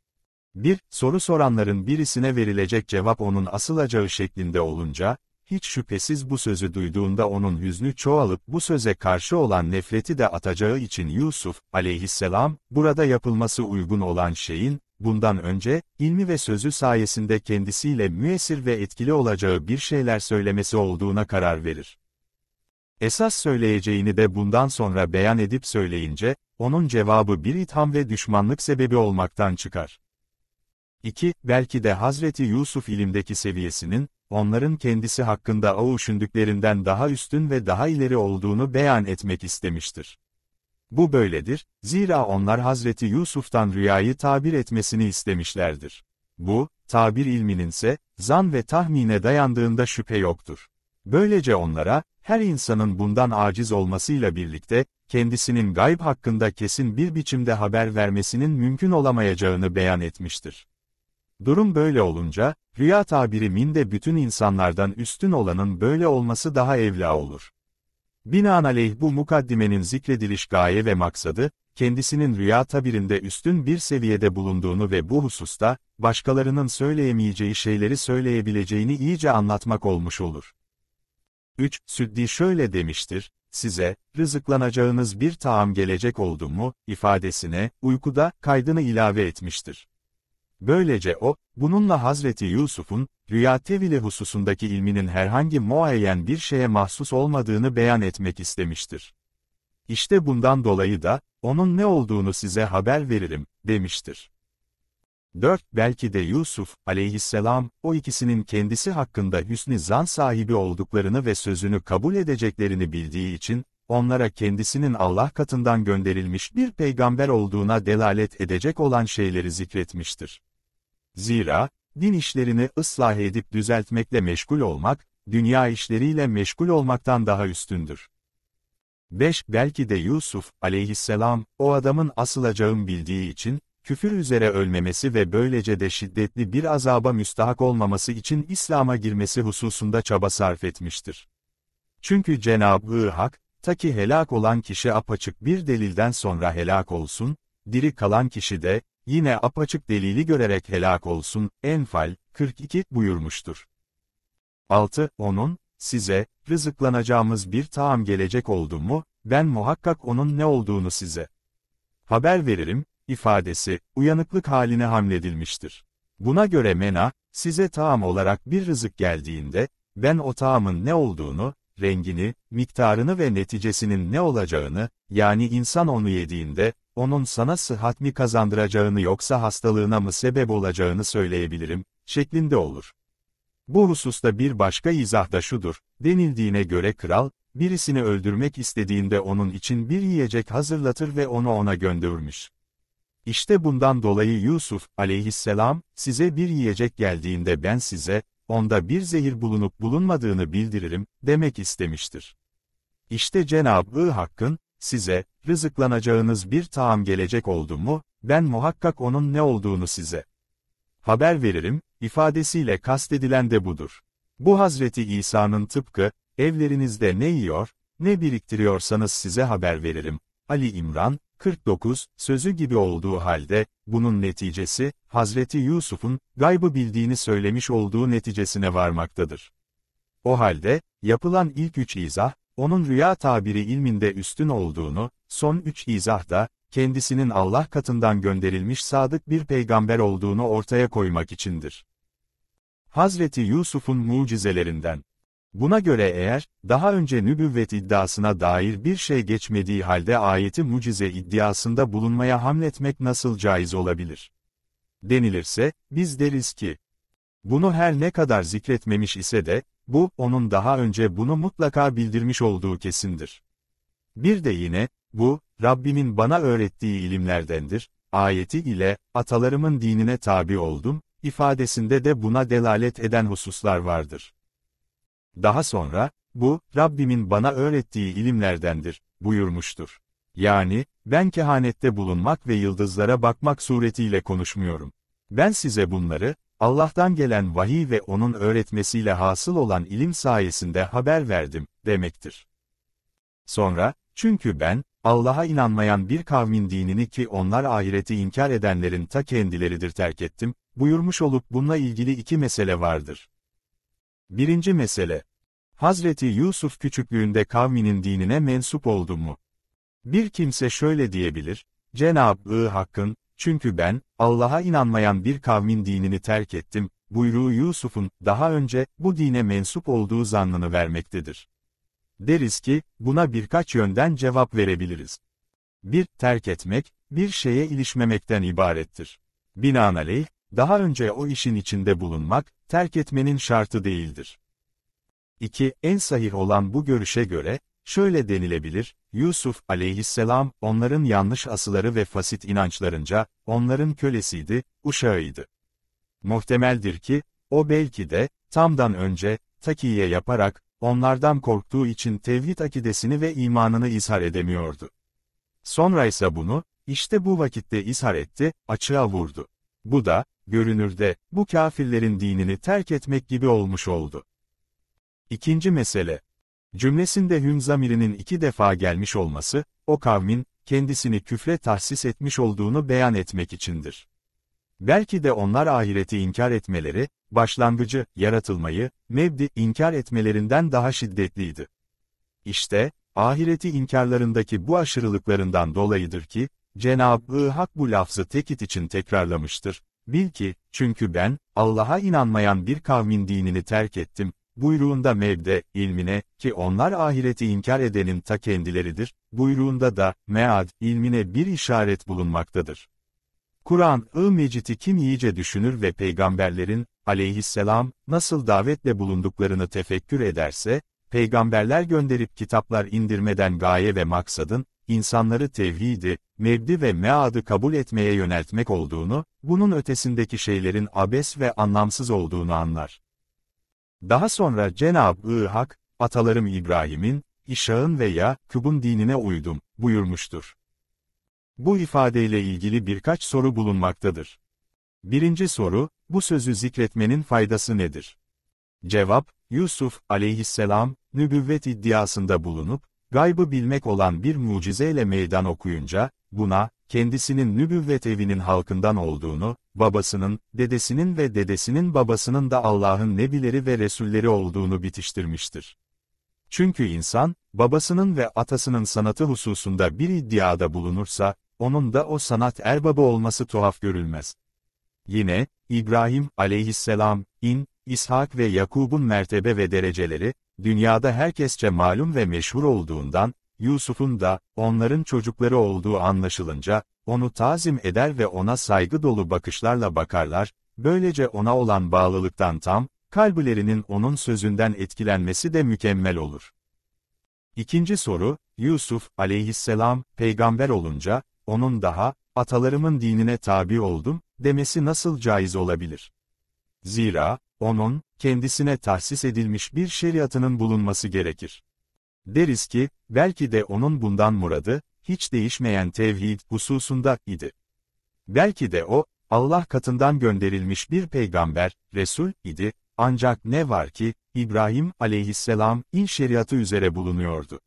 S1: 1. Soru soranların birisine verilecek cevap onun asılacağı şeklinde olunca, hiç şüphesiz bu sözü duyduğunda onun hüznü çoğalıp bu söze karşı olan nefreti de atacağı için Yusuf, aleyhisselam, burada yapılması uygun olan şeyin, bundan önce, ilmi ve sözü sayesinde kendisiyle müessir ve etkili olacağı bir şeyler söylemesi olduğuna karar verir. Esas söyleyeceğini de bundan sonra beyan edip söyleyince, onun cevabı bir itham ve düşmanlık sebebi olmaktan çıkar. 2. Belki de Hazreti Yusuf ilimdeki seviyesinin, onların kendisi hakkında o daha üstün ve daha ileri olduğunu beyan etmek istemiştir. Bu böyledir, zira onlar Hazreti Yusuf'tan rüyayı tabir etmesini istemişlerdir. Bu, tabir ilmininse, zan ve tahmine dayandığında şüphe yoktur. Böylece onlara, her insanın bundan aciz olmasıyla birlikte, kendisinin gayb hakkında kesin bir biçimde haber vermesinin mümkün olamayacağını beyan etmiştir. Durum böyle olunca, rüya tabiri minde bütün insanlardan üstün olanın böyle olması daha evla olur. Binaenaleyh bu mukaddimenin zikrediliş gaye ve maksadı, kendisinin rüya tabirinde üstün bir seviyede bulunduğunu ve bu hususta, başkalarının söyleyemeyeceği şeyleri söyleyebileceğini iyice anlatmak olmuş olur. 3. Süddi şöyle demiştir, size, rızıklanacağınız bir taam gelecek oldu mu, ifadesine, uykuda, kaydını ilave etmiştir. Böylece o, bununla Hazreti Yusuf'un, rüya tevili hususundaki ilminin herhangi muayyen bir şeye mahsus olmadığını beyan etmek istemiştir. İşte bundan dolayı da, onun ne olduğunu size haber veririm, demiştir. 4. Belki de Yusuf, aleyhisselam, o ikisinin kendisi hakkında hüsnü zan sahibi olduklarını ve sözünü kabul edeceklerini bildiği için, onlara kendisinin Allah katından gönderilmiş bir peygamber olduğuna delalet edecek olan şeyleri zikretmiştir. Zira, din işlerini ıslah edip düzeltmekle meşgul olmak, dünya işleriyle meşgul olmaktan daha üstündür. 5. Belki de Yusuf, aleyhisselam, o adamın asılacağım bildiği için, küfür üzere ölmemesi ve böylece de şiddetli bir azaba müstahak olmaması için İslam'a girmesi hususunda çaba sarf etmiştir. Çünkü Cenab-ı Hak, Ta ki helak olan kişi apaçık bir delilden sonra helak olsun, diri kalan kişi de, yine apaçık delili görerek helak olsun, Enfal, 42 buyurmuştur. 6. Onun, size, rızıklanacağımız bir taam gelecek oldu mu, ben muhakkak onun ne olduğunu size haber veririm, ifadesi, uyanıklık haline hamledilmiştir. Buna göre mena, size taam olarak bir rızık geldiğinde, ben o taamın ne olduğunu, rengini, miktarını ve neticesinin ne olacağını, yani insan onu yediğinde, onun sana sıhhat mi kazandıracağını yoksa hastalığına mı sebep olacağını söyleyebilirim, şeklinde olur. Bu hususta bir başka izah da şudur, denildiğine göre kral, birisini öldürmek istediğinde onun için bir yiyecek hazırlatır ve onu ona göndermiş. İşte bundan dolayı Yusuf, aleyhisselam, size bir yiyecek geldiğinde ben size, onda bir zehir bulunup bulunmadığını bildiririm, demek istemiştir. İşte Cenab-ı Hakk'ın, size, rızıklanacağınız bir taam gelecek oldu mu, ben muhakkak onun ne olduğunu size haber veririm, ifadesiyle kastedilen de budur. Bu Hazreti İsa'nın tıpkı, evlerinizde ne yiyor, ne biriktiriyorsanız size haber veririm. Ali İmran, 49, sözü gibi olduğu halde, bunun neticesi, Hazreti Yusuf'un, gaybı bildiğini söylemiş olduğu neticesine varmaktadır. O halde, yapılan ilk üç izah, onun rüya tabiri ilminde üstün olduğunu, son üç izah da, kendisinin Allah katından gönderilmiş sadık bir peygamber olduğunu ortaya koymak içindir. Hazreti Yusuf'un mucizelerinden Buna göre eğer, daha önce nübüvvet iddiasına dair bir şey geçmediği halde ayeti mucize iddiasında bulunmaya hamletmek nasıl caiz olabilir? Denilirse, biz deriz ki, bunu her ne kadar zikretmemiş ise de, bu, onun daha önce bunu mutlaka bildirmiş olduğu kesindir. Bir de yine, bu, Rabbimin bana öğrettiği ilimlerdendir, ayeti ile, atalarımın dinine tabi oldum, ifadesinde de buna delalet eden hususlar vardır. Daha sonra, bu, Rabbimin bana öğrettiği ilimlerdendir, buyurmuştur. Yani, ben kehanette bulunmak ve yıldızlara bakmak suretiyle konuşmuyorum. Ben size bunları, Allah'tan gelen vahiy ve onun öğretmesiyle hasıl olan ilim sayesinde haber verdim, demektir. Sonra, çünkü ben, Allah'a inanmayan bir kavmin dinini ki onlar ahireti inkar edenlerin ta kendileridir terk ettim, buyurmuş olup bununla ilgili iki mesele vardır. Birinci mesele. Hazreti Yusuf küçüklüğünde kavminin dinine mensup oldu mu? Bir kimse şöyle diyebilir, Cenab-ı Hakk'ın, çünkü ben, Allah'a inanmayan bir kavmin dinini terk ettim, buyruğu Yusuf'un, daha önce, bu dine mensup olduğu zannını vermektedir. Deriz ki, buna birkaç yönden cevap verebiliriz. 1. Terk etmek, bir şeye ilişmemekten ibarettir. Binaenaleyh, daha önce o işin içinde bulunmak, terk etmenin şartı değildir. 2. En sahih olan bu görüşe göre, şöyle denilebilir, Yusuf aleyhisselam, onların yanlış asıları ve fasit inançlarınca, onların kölesiydi, uşağıydı. Muhtemeldir ki, o belki de, tamdan önce, takiye yaparak, onlardan korktuğu için tevhid akidesini ve imanını izhar edemiyordu. Sonra ise bunu, işte bu vakitte izhar etti, açığa vurdu. Bu da, görünürde, bu kafirlerin dinini terk etmek gibi olmuş oldu. İkinci mesele. Cümlesinde hüm zamirinin iki defa gelmiş olması, o kavmin, kendisini küfre tahsis etmiş olduğunu beyan etmek içindir. Belki de onlar ahireti inkar etmeleri, başlangıcı, yaratılmayı, mevdi, inkar etmelerinden daha şiddetliydi. İşte, ahireti inkarlarındaki bu aşırılıklarından dolayıdır ki, Cenab-ı Hak bu lafzı tekit için tekrarlamıştır. Bil ki, çünkü ben, Allah'a inanmayan bir kavmin dinini terk ettim, buyruğunda mevde, ilmine, ki onlar ahireti inkar edenin ta kendileridir, buyruğunda da, mead, ilmine bir işaret bulunmaktadır. Kur'an-ı Mecit'i kim iyice düşünür ve peygamberlerin, aleyhisselam, nasıl davetle bulunduklarını tefekkür ederse, peygamberler gönderip kitaplar indirmeden gaye ve maksadın, insanları tevhidi, mebdi ve meadı kabul etmeye yöneltmek olduğunu, bunun ötesindeki şeylerin abes ve anlamsız olduğunu anlar. Daha sonra Cenab-ı Hak, atalarım İbrahim'in, İşağ'ın veya Kub'un dinine uydum, buyurmuştur. Bu ifadeyle ilgili birkaç soru bulunmaktadır. Birinci soru, bu sözü zikretmenin faydası nedir? Cevap, Yusuf aleyhisselam, nübüvvet iddiasında bulunup, gaybı bilmek olan bir mucizeyle meydan okuyunca, buna, kendisinin nübüvvet evinin halkından olduğunu, babasının, dedesinin ve dedesinin babasının da Allah'ın nebileri ve resulleri olduğunu bitiştirmiştir. Çünkü insan, babasının ve atasının sanatı hususunda bir iddiada bulunursa, onun da o sanat erbabı olması tuhaf görülmez. Yine, İbrahim aleyhisselam, in, İshak ve Yakub'un mertebe ve dereceleri, dünyada herkesçe malum ve meşhur olduğundan, Yusuf'un da, onların çocukları olduğu anlaşılınca, onu tazim eder ve ona saygı dolu bakışlarla bakarlar, böylece ona olan bağlılıktan tam, kalbilerinin onun sözünden etkilenmesi de mükemmel olur. İkinci soru, Yusuf aleyhisselam, peygamber olunca, onun daha, atalarımın dinine tabi oldum, demesi nasıl caiz olabilir? Zira, onun, kendisine tahsis edilmiş bir şeriatının bulunması gerekir. Deriz ki, belki de onun bundan muradı, hiç değişmeyen tevhid hususunda idi. Belki de o, Allah katından gönderilmiş bir peygamber, Resul, idi, ancak ne var ki, İbrahim aleyhisselam, in şeriatı üzere bulunuyordu.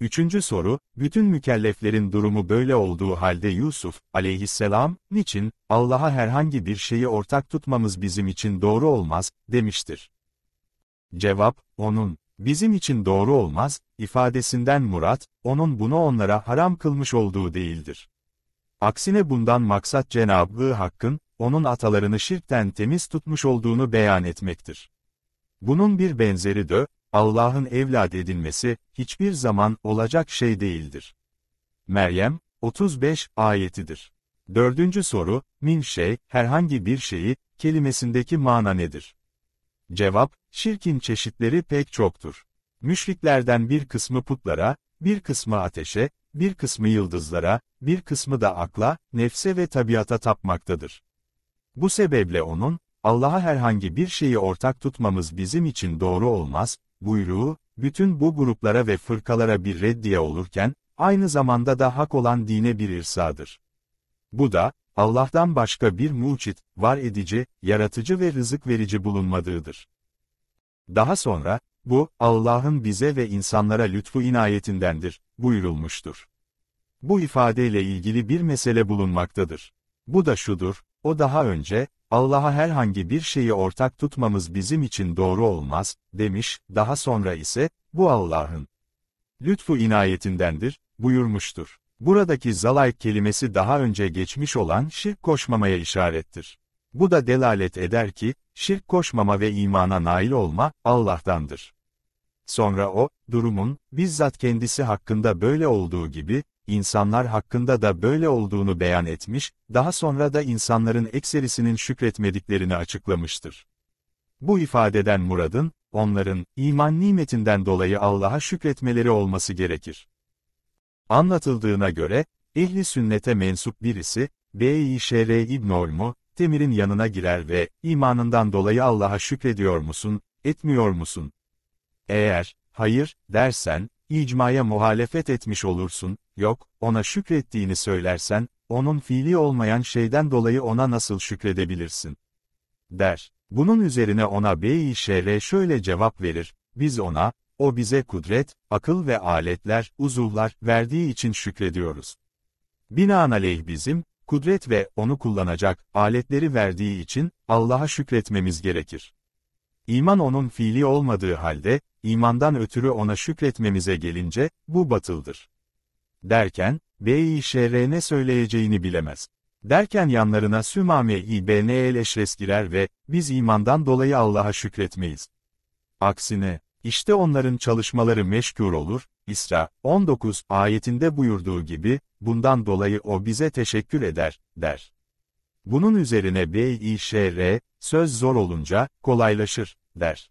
S1: Üçüncü soru, bütün mükelleflerin durumu böyle olduğu halde Yusuf, aleyhisselam, niçin, Allah'a herhangi bir şeyi ortak tutmamız bizim için doğru olmaz, demiştir. Cevap, onun, bizim için doğru olmaz, ifadesinden murat, onun bunu onlara haram kılmış olduğu değildir. Aksine bundan maksat Cenab-ı Hakk'ın, onun atalarını şirkten temiz tutmuş olduğunu beyan etmektir. Bunun bir benzeri de, Allah'ın evlad edilmesi, hiçbir zaman olacak şey değildir. Meryem, 35 ayetidir. Dördüncü soru, min şey, herhangi bir şeyi, kelimesindeki mana nedir? Cevap, şirkin çeşitleri pek çoktur. Müşriklerden bir kısmı putlara, bir kısmı ateşe, bir kısmı yıldızlara, bir kısmı da akla, nefse ve tabiata tapmaktadır. Bu sebeple onun, Allah'a herhangi bir şeyi ortak tutmamız bizim için doğru olmaz, buyruğu, bütün bu gruplara ve fırkalara bir reddiye olurken, aynı zamanda da hak olan dine bir irsadır. Bu da, Allah'tan başka bir mucit, var edici, yaratıcı ve rızık verici bulunmadığıdır. Daha sonra, bu, Allah'ın bize ve insanlara lütfu inayetindendir, buyurulmuştur. Bu ifadeyle ilgili bir mesele bulunmaktadır. Bu da şudur, o daha önce, Allah'a herhangi bir şeyi ortak tutmamız bizim için doğru olmaz, demiş, daha sonra ise, bu Allah'ın lütfu inayetindendir, buyurmuştur. Buradaki zalayk kelimesi daha önce geçmiş olan şirk koşmamaya işarettir. Bu da delalet eder ki, şirk koşmama ve imana nail olma, Allah'tandır. Sonra o, durumun, bizzat kendisi hakkında böyle olduğu gibi, insanlar hakkında da böyle olduğunu beyan etmiş, daha sonra da insanların ekserisinin şükretmediklerini açıklamıştır. Bu ifadeden muradın, onların, iman nimetinden dolayı Allah'a şükretmeleri olması gerekir. Anlatıldığına göre, ehli sünnete mensup birisi, B.İ.Ş.R. İbn Olmu, Temir'in yanına girer ve, imanından dolayı Allah'a şükrediyor musun, etmiyor musun? Eğer, hayır, dersen, icmaya muhalefet etmiş olursun, yok, ona şükrettiğini söylersen, onun fiili olmayan şeyden dolayı ona nasıl şükredebilirsin? Der. Bunun üzerine ona Beyşere şöyle cevap verir, biz ona, o bize kudret, akıl ve aletler, uzuvlar verdiği için şükrediyoruz. Binaenaleyh bizim, kudret ve onu kullanacak aletleri verdiği için Allah'a şükretmemiz gerekir. İman onun fiili olmadığı halde, imandan ötürü ona şükretmemize gelince, bu batıldır derken, BİŞR ne söyleyeceğini bilemez. Derken yanlarına Sümame İBNEL eşres girer ve, biz imandan dolayı Allah'a şükretmeyiz. Aksine, işte onların çalışmaları meşgul olur, İsra 19 ayetinde buyurduğu gibi, bundan dolayı o bize teşekkür eder, der. Bunun üzerine BİŞR, söz zor olunca, kolaylaşır, der.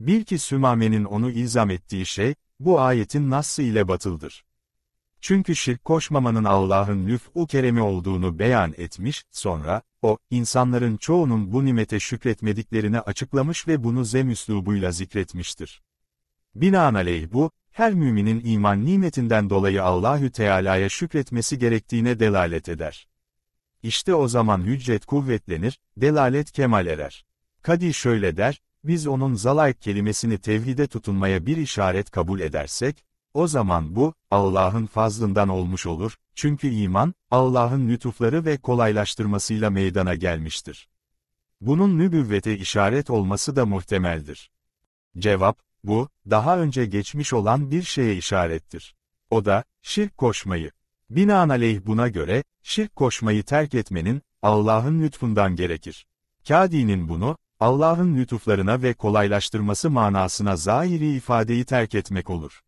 S1: Bil ki Sümame'nin onu ilzam ettiği şey, bu ayetin nassı ile batıldır. Çünkü şirk koşmamanın Allah'ın lütfu keremi olduğunu beyan etmiş, sonra, o, insanların çoğunun bu nimete şükretmediklerini açıklamış ve bunu zem üslubuyla zikretmiştir. Binaenaleyh bu, her müminin iman nimetinden dolayı Allahü Teala'ya şükretmesi gerektiğine delalet eder. İşte o zaman hücret kuvvetlenir, delalet kemal erer. Kadi şöyle der, biz onun zalayk kelimesini tevhide tutunmaya bir işaret kabul edersek, o zaman bu, Allah'ın fazlından olmuş olur, çünkü iman, Allah'ın lütufları ve kolaylaştırmasıyla meydana gelmiştir. Bunun nübüvvete işaret olması da muhtemeldir. Cevap, bu, daha önce geçmiş olan bir şeye işarettir. O da, şirk koşmayı. Binaenaleyh buna göre, şirk koşmayı terk etmenin, Allah'ın lütfundan gerekir. Kadi'nin bunu, Allah'ın lütuflarına ve kolaylaştırması manasına zahiri ifadeyi terk etmek olur.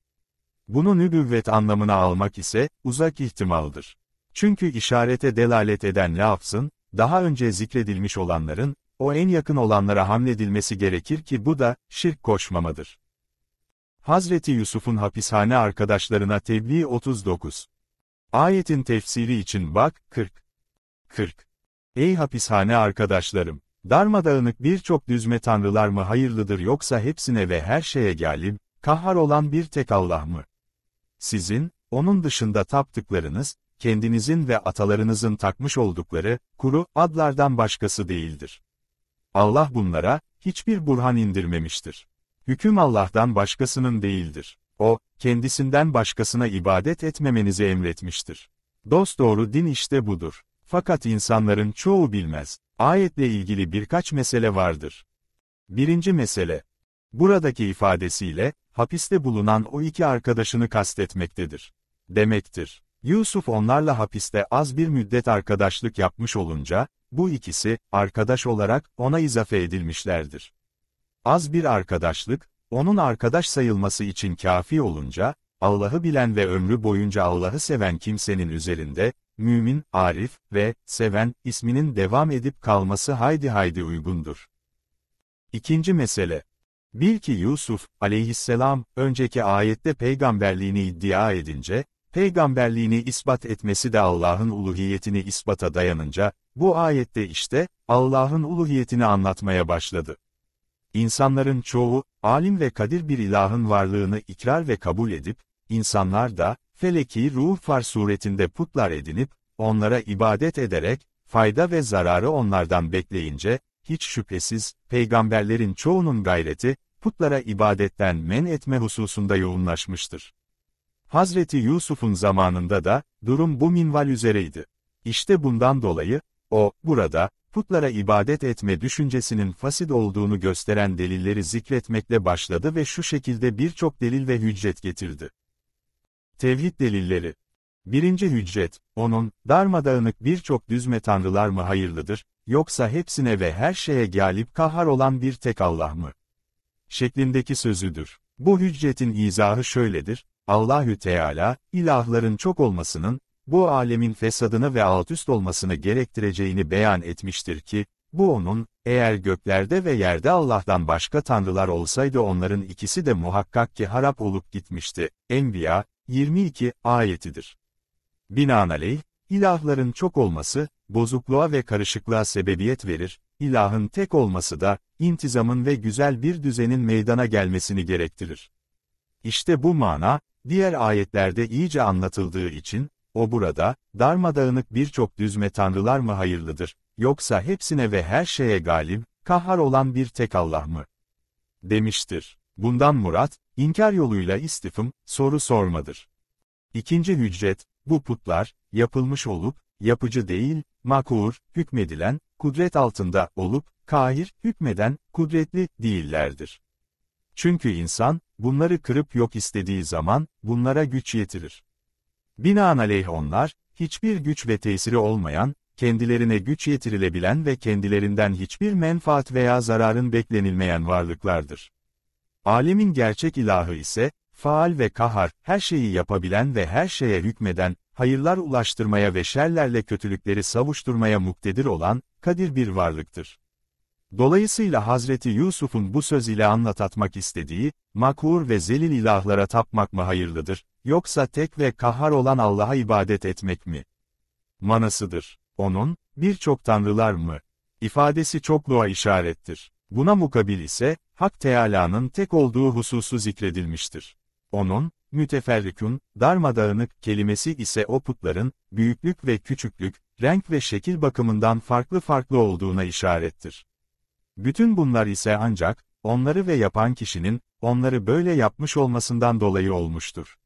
S1: Bunu nübüvvet anlamına almak ise, uzak ihtimaldır. Çünkü işarete delalet eden lafzın, daha önce zikredilmiş olanların, o en yakın olanlara hamledilmesi gerekir ki bu da, şirk koşmamadır. Hazreti Yusuf'un hapishane arkadaşlarına tebliğ 39. Ayetin tefsiri için bak, 40. 40. Ey hapishane arkadaşlarım! Darmadağınık birçok düzme tanrılar mı hayırlıdır yoksa hepsine ve her şeye galip, kahhar olan bir tek Allah mı? Sizin, onun dışında taptıklarınız, kendinizin ve atalarınızın takmış oldukları, kuru, adlardan başkası değildir. Allah bunlara, hiçbir burhan indirmemiştir. Hüküm Allah'tan başkasının değildir. O, kendisinden başkasına ibadet etmemenizi emretmiştir. doğru din işte budur. Fakat insanların çoğu bilmez. Ayetle ilgili birkaç mesele vardır. Birinci mesele, Buradaki ifadesiyle, hapiste bulunan o iki arkadaşını kastetmektedir. Demektir. Yusuf onlarla hapiste az bir müddet arkadaşlık yapmış olunca, bu ikisi, arkadaş olarak, ona izafe edilmişlerdir. Az bir arkadaşlık, onun arkadaş sayılması için kafi olunca, Allah'ı bilen ve ömrü boyunca Allah'ı seven kimsenin üzerinde, mümin, arif ve seven isminin devam edip kalması haydi haydi uygundur. İkinci mesele, Bil ki Yusuf, aleyhisselam, önceki ayette peygamberliğini iddia edince, peygamberliğini ispat etmesi de Allah'ın uluhiyetini ispata dayanınca, bu ayette işte, Allah'ın uluhiyetini anlatmaya başladı. İnsanların çoğu, alim ve kadir bir ilahın varlığını ikrar ve kabul edip, insanlar da, feleki ruh far suretinde putlar edinip, onlara ibadet ederek, fayda ve zararı onlardan bekleyince, hiç şüphesiz, peygamberlerin çoğunun gayreti, putlara ibadetten men etme hususunda yoğunlaşmıştır. Hazreti Yusuf'un zamanında da, durum bu minval üzereydi. İşte bundan dolayı, o, burada, putlara ibadet etme düşüncesinin fasit olduğunu gösteren delilleri zikretmekle başladı ve şu şekilde birçok delil ve hüccet getirdi. Tevhid delilleri Birinci hücret, onun, darmadağınık birçok düzme tanrılar mı hayırlıdır, yoksa hepsine ve her şeye galip kahar olan bir tek Allah mı? Şeklindeki sözüdür. Bu hücretin izahı şöyledir, Allahü Teala, ilahların çok olmasının, bu alemin fesadını ve altüst olmasını gerektireceğini beyan etmiştir ki, bu onun, eğer göklerde ve yerde Allah'tan başka tanrılar olsaydı onların ikisi de muhakkak ki harap olup gitmişti. Enbiya, 22 ayetidir. Binaenaleyh, ilahların çok olması, bozukluğa ve karışıklığa sebebiyet verir, ilahın tek olması da, intizamın ve güzel bir düzenin meydana gelmesini gerektirir. İşte bu mana, diğer ayetlerde iyice anlatıldığı için, o burada, darmadağınık birçok düzme tanrılar mı hayırlıdır, yoksa hepsine ve her şeye galip, kahhar olan bir tek Allah mı? Demiştir. Bundan murat, inkar yoluyla istifim, soru sormadır. İkinci hücret bu putlar, yapılmış olup, yapıcı değil, makur, hükmedilen, kudret altında olup, kahir, hükmeden, kudretli değillerdir. Çünkü insan, bunları kırıp yok istediği zaman, bunlara güç yetirir. Binaenaleyh onlar, hiçbir güç ve tesiri olmayan, kendilerine güç yetirilebilen ve kendilerinden hiçbir menfaat veya zararın beklenilmeyen varlıklardır. Alemin gerçek ilahı ise, faal ve kahar, her şeyi yapabilen ve her şeye hükmeden, hayırlar ulaştırmaya ve şerlerle kötülükleri savuşturmaya muktedir olan, kadir bir varlıktır. Dolayısıyla Hazreti Yusuf'un bu söz ile anlatatmak istediği, makur ve zelil ilahlara tapmak mı hayırlıdır, yoksa tek ve kahar olan Allah'a ibadet etmek mi? Manasıdır. Onun, birçok tanrılar mı? ifadesi çokluğa işarettir. Buna mukabil ise, Hak Teâlâ'nın tek olduğu hususu zikredilmiştir. Onun, müteferrikun, darmadağınık kelimesi ise o putların, büyüklük ve küçüklük, renk ve şekil bakımından farklı farklı olduğuna işarettir. Bütün bunlar ise ancak, onları ve yapan kişinin, onları böyle yapmış olmasından dolayı olmuştur.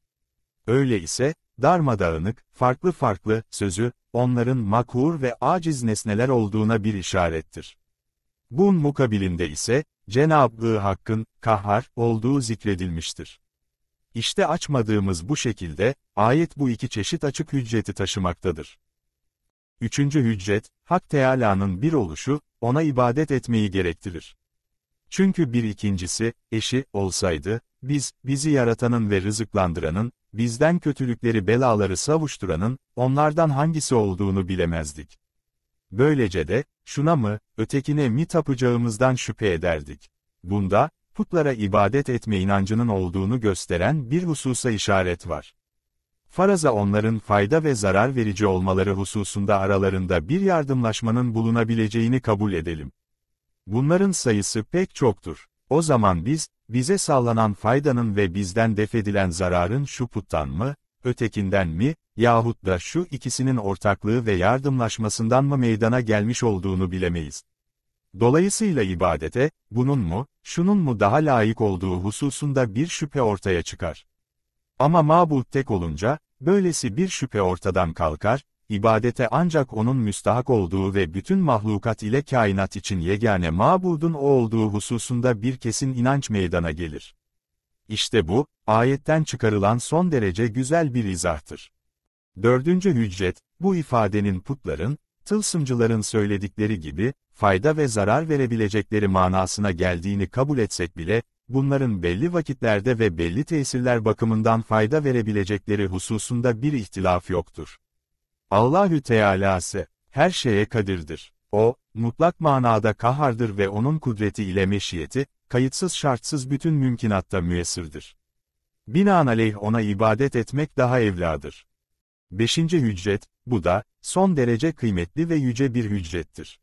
S1: Öyle ise, darmadağınık, farklı farklı, sözü, onların makur ve aciz nesneler olduğuna bir işarettir. Bun mukabilinde ise, Cenab-ı Hakk'ın, kahhar, olduğu zikredilmiştir. İşte açmadığımız bu şekilde, ayet bu iki çeşit açık hücreti taşımaktadır. Üçüncü hüccet, Hak Teâlâ'nın bir oluşu, ona ibadet etmeyi gerektirir. Çünkü bir ikincisi, eşi, olsaydı, biz, bizi yaratanın ve rızıklandıranın, bizden kötülükleri belaları savuşturanın, onlardan hangisi olduğunu bilemezdik. Böylece de, şuna mı, ötekine mi tapacağımızdan şüphe ederdik. Bunda, putlara ibadet etme inancının olduğunu gösteren bir hususa işaret var. Faraza onların fayda ve zarar verici olmaları hususunda aralarında bir yardımlaşmanın bulunabileceğini kabul edelim. Bunların sayısı pek çoktur. O zaman biz, bize sağlanan faydanın ve bizden defedilen zararın şu puttan mı, ötekinden mi, yahut da şu ikisinin ortaklığı ve yardımlaşmasından mı meydana gelmiş olduğunu bilemeyiz. Dolayısıyla ibadete, bunun mu, şunun mu daha layık olduğu hususunda bir şüphe ortaya çıkar. Ama mabud tek olunca, böylesi bir şüphe ortadan kalkar, ibadete ancak onun müstahak olduğu ve bütün mahlukat ile kainat için yegane mabudun o olduğu hususunda bir kesin inanç meydana gelir. İşte bu, ayetten çıkarılan son derece güzel bir izahtır. Dördüncü hücret, bu ifadenin putların, tılsımcıların söyledikleri gibi, fayda ve zarar verebilecekleri manasına geldiğini kabul etsek bile, bunların belli vakitlerde ve belli tesirler bakımından fayda verebilecekleri hususunda bir ihtilaf yoktur. Allahü Teala ise, her şeye kadirdir. O, mutlak manada kahardır ve onun kudreti ile meşiyeti, kayıtsız şartsız bütün mümkinatta müessirdir. Binaenaleyh ona ibadet etmek daha evladır. Beşinci Hücret, bu da, son derece kıymetli ve yüce bir hücrettir.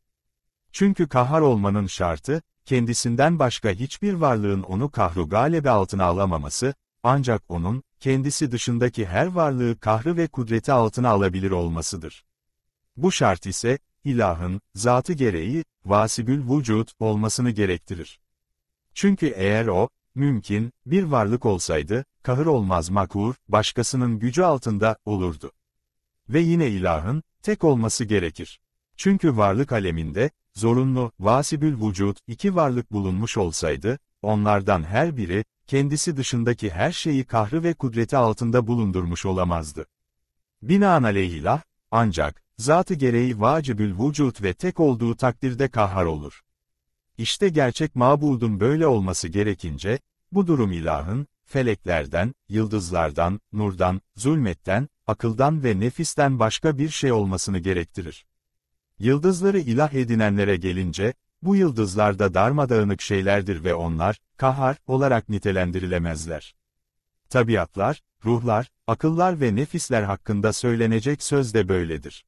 S1: Çünkü kahar olmanın şartı, kendisinden başka hiçbir varlığın onu kahru galebe altına alamaması, ancak onun, kendisi dışındaki her varlığı kahrı ve kudreti altına alabilir olmasıdır. Bu şart ise, ilahın, zatı gereği, vasibül vücut olmasını gerektirir. Çünkü eğer o, mümkün, bir varlık olsaydı, kahır olmaz makur, başkasının gücü altında, olurdu. Ve yine ilahın, tek olması gerekir. Çünkü varlık aleminde, zorunlu, vasibül vücut, iki varlık bulunmuş olsaydı, onlardan her biri, kendisi dışındaki her şeyi kahrı ve kudreti altında bulundurmuş olamazdı. Binaenaleyhilah, ancak, zatı gereği vacibül vücut ve tek olduğu takdirde kahar olur. İşte gerçek mabudun böyle olması gerekince, bu durum ilahın, feleklerden, yıldızlardan, nurdan, zulmetten, akıldan ve nefisten başka bir şey olmasını gerektirir. Yıldızları ilah edinenlere gelince, bu yıldızlar da darmadağınık şeylerdir ve onlar, kahar olarak nitelendirilemezler. Tabiatlar, ruhlar, akıllar ve nefisler hakkında söylenecek söz de böyledir.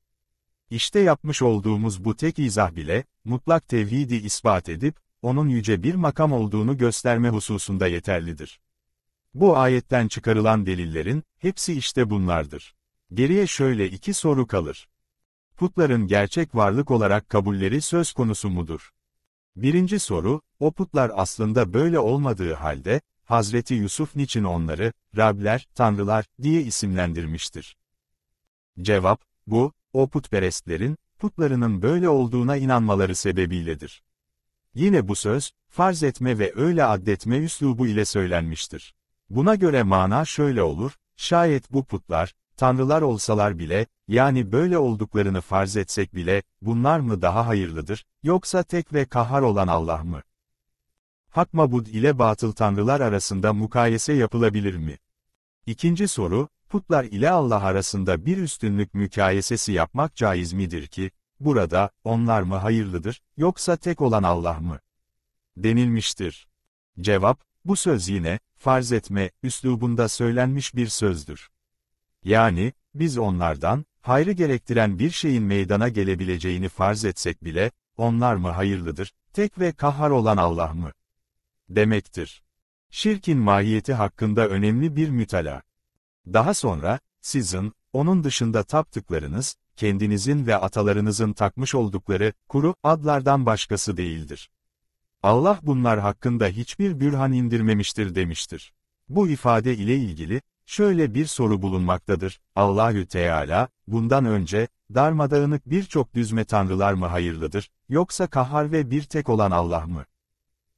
S1: İşte yapmış olduğumuz bu tek izah bile, mutlak tevhidi ispat edip, onun yüce bir makam olduğunu gösterme hususunda yeterlidir. Bu ayetten çıkarılan delillerin, hepsi işte bunlardır. Geriye şöyle iki soru kalır putların gerçek varlık olarak kabulleri söz konusu mudur? Birinci soru, o putlar aslında böyle olmadığı halde, Hazreti Yusuf niçin onları, Rabler, Tanrılar, diye isimlendirmiştir? Cevap, bu, o putperestlerin, putlarının böyle olduğuna inanmaları sebebiyledir. Yine bu söz, farz etme ve öyle addetme üslubu ile söylenmiştir. Buna göre mana şöyle olur, şayet bu putlar, Tanrılar olsalar bile, yani böyle olduklarını farz etsek bile, bunlar mı daha hayırlıdır, yoksa tek ve kahar olan Allah mı? Hak mabud ile batıl tanrılar arasında mukayese yapılabilir mi? İkinci soru, putlar ile Allah arasında bir üstünlük mükayesesi yapmak caiz midir ki, burada, onlar mı hayırlıdır, yoksa tek olan Allah mı? Denilmiştir. Cevap, bu söz yine, farz etme, üslubunda söylenmiş bir sözdür. Yani, biz onlardan, hayrı gerektiren bir şeyin meydana gelebileceğini farz etsek bile, onlar mı hayırlıdır, tek ve kahhar olan Allah mı? Demektir. Şirkin mahiyeti hakkında önemli bir mütala. Daha sonra, sizin, onun dışında taptıklarınız, kendinizin ve atalarınızın takmış oldukları, kuru, adlardan başkası değildir. Allah bunlar hakkında hiçbir bürhan indirmemiştir demiştir. Bu ifade ile ilgili, Şöyle bir soru bulunmaktadır, Allahü Teala, bundan önce, darmadağınık birçok düzme tanrılar mı hayırlıdır, yoksa kahar ve bir tek olan Allah mı?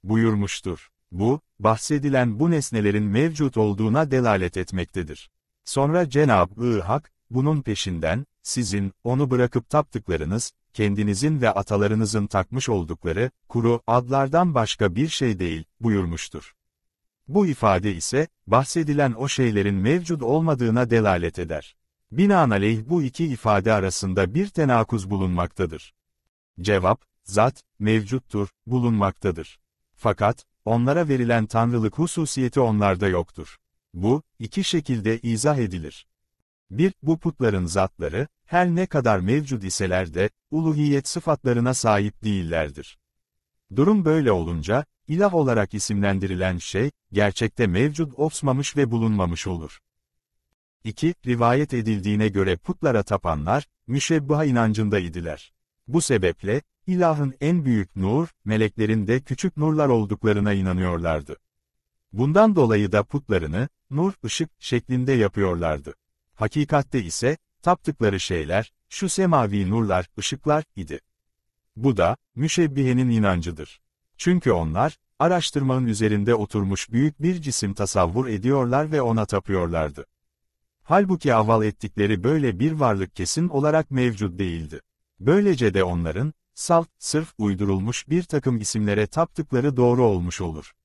S1: Buyurmuştur. Bu, bahsedilen bu nesnelerin mevcut olduğuna delalet etmektedir. Sonra Cenab-ı Hak, bunun peşinden, sizin, onu bırakıp taptıklarınız, kendinizin ve atalarınızın takmış oldukları, kuru adlardan başka bir şey değil, buyurmuştur. Bu ifade ise, bahsedilen o şeylerin mevcut olmadığına delalet eder. Binaenaleyh bu iki ifade arasında bir tenakuz bulunmaktadır. Cevap, zat, mevcuttur, bulunmaktadır. Fakat, onlara verilen tanrılık hususiyeti onlarda yoktur. Bu, iki şekilde izah edilir. 1. Bu putların zatları, her ne kadar mevcud iseler de, uluhiyet sıfatlarına sahip değillerdir. Durum böyle olunca, ilah olarak isimlendirilen şey, gerçekte mevcut olmamış ve bulunmamış olur. 2. Rivayet edildiğine göre putlara tapanlar, müşebbiha inancında idiler. Bu sebeple, ilahın en büyük nur, meleklerin de küçük nurlar olduklarına inanıyorlardı. Bundan dolayı da putlarını, nur, ışık şeklinde yapıyorlardı. Hakikatte ise, taptıkları şeyler, şu semavi nurlar, ışıklar idi. Bu da, müşebbihenin inancıdır. Çünkü onlar, araştırmanın üzerinde oturmuş büyük bir cisim tasavvur ediyorlar ve ona tapıyorlardı. Halbuki aval ettikleri böyle bir varlık kesin olarak mevcut değildi. Böylece de onların, salt, sırf uydurulmuş bir takım isimlere taptıkları doğru olmuş olur.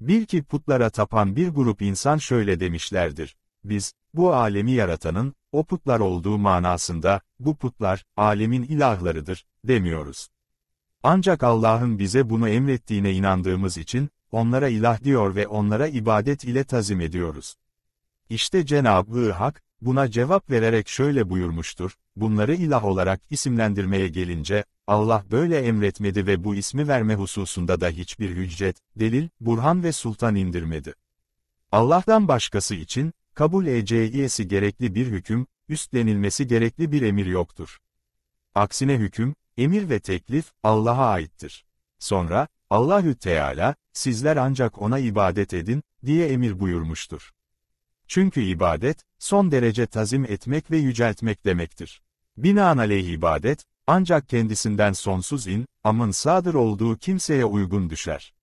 S1: Bil ki putlara tapan bir grup insan şöyle demişlerdir. Biz, bu alemi yaratanın, o putlar olduğu manasında, bu putlar, alemin ilahlarıdır, demiyoruz. Ancak Allah'ın bize bunu emrettiğine inandığımız için, onlara ilah diyor ve onlara ibadet ile tazim ediyoruz. İşte Cenab-ı Hak, buna cevap vererek şöyle buyurmuştur, bunları ilah olarak isimlendirmeye gelince, Allah böyle emretmedi ve bu ismi verme hususunda da hiçbir hüccet, delil, burhan ve sultan indirmedi. Allah'tan başkası için, kabul edeceğiyesi gerekli bir hüküm, üstlenilmesi gerekli bir emir yoktur. Aksine hüküm, emir ve teklif, Allah'a aittir. Sonra, Allahü Teala, sizler ancak ona ibadet edin, diye emir buyurmuştur. Çünkü ibadet, son derece tazim etmek ve yüceltmek demektir. Binaenaleyh ibadet, ancak kendisinden sonsuz in, amın sadır olduğu kimseye uygun düşer.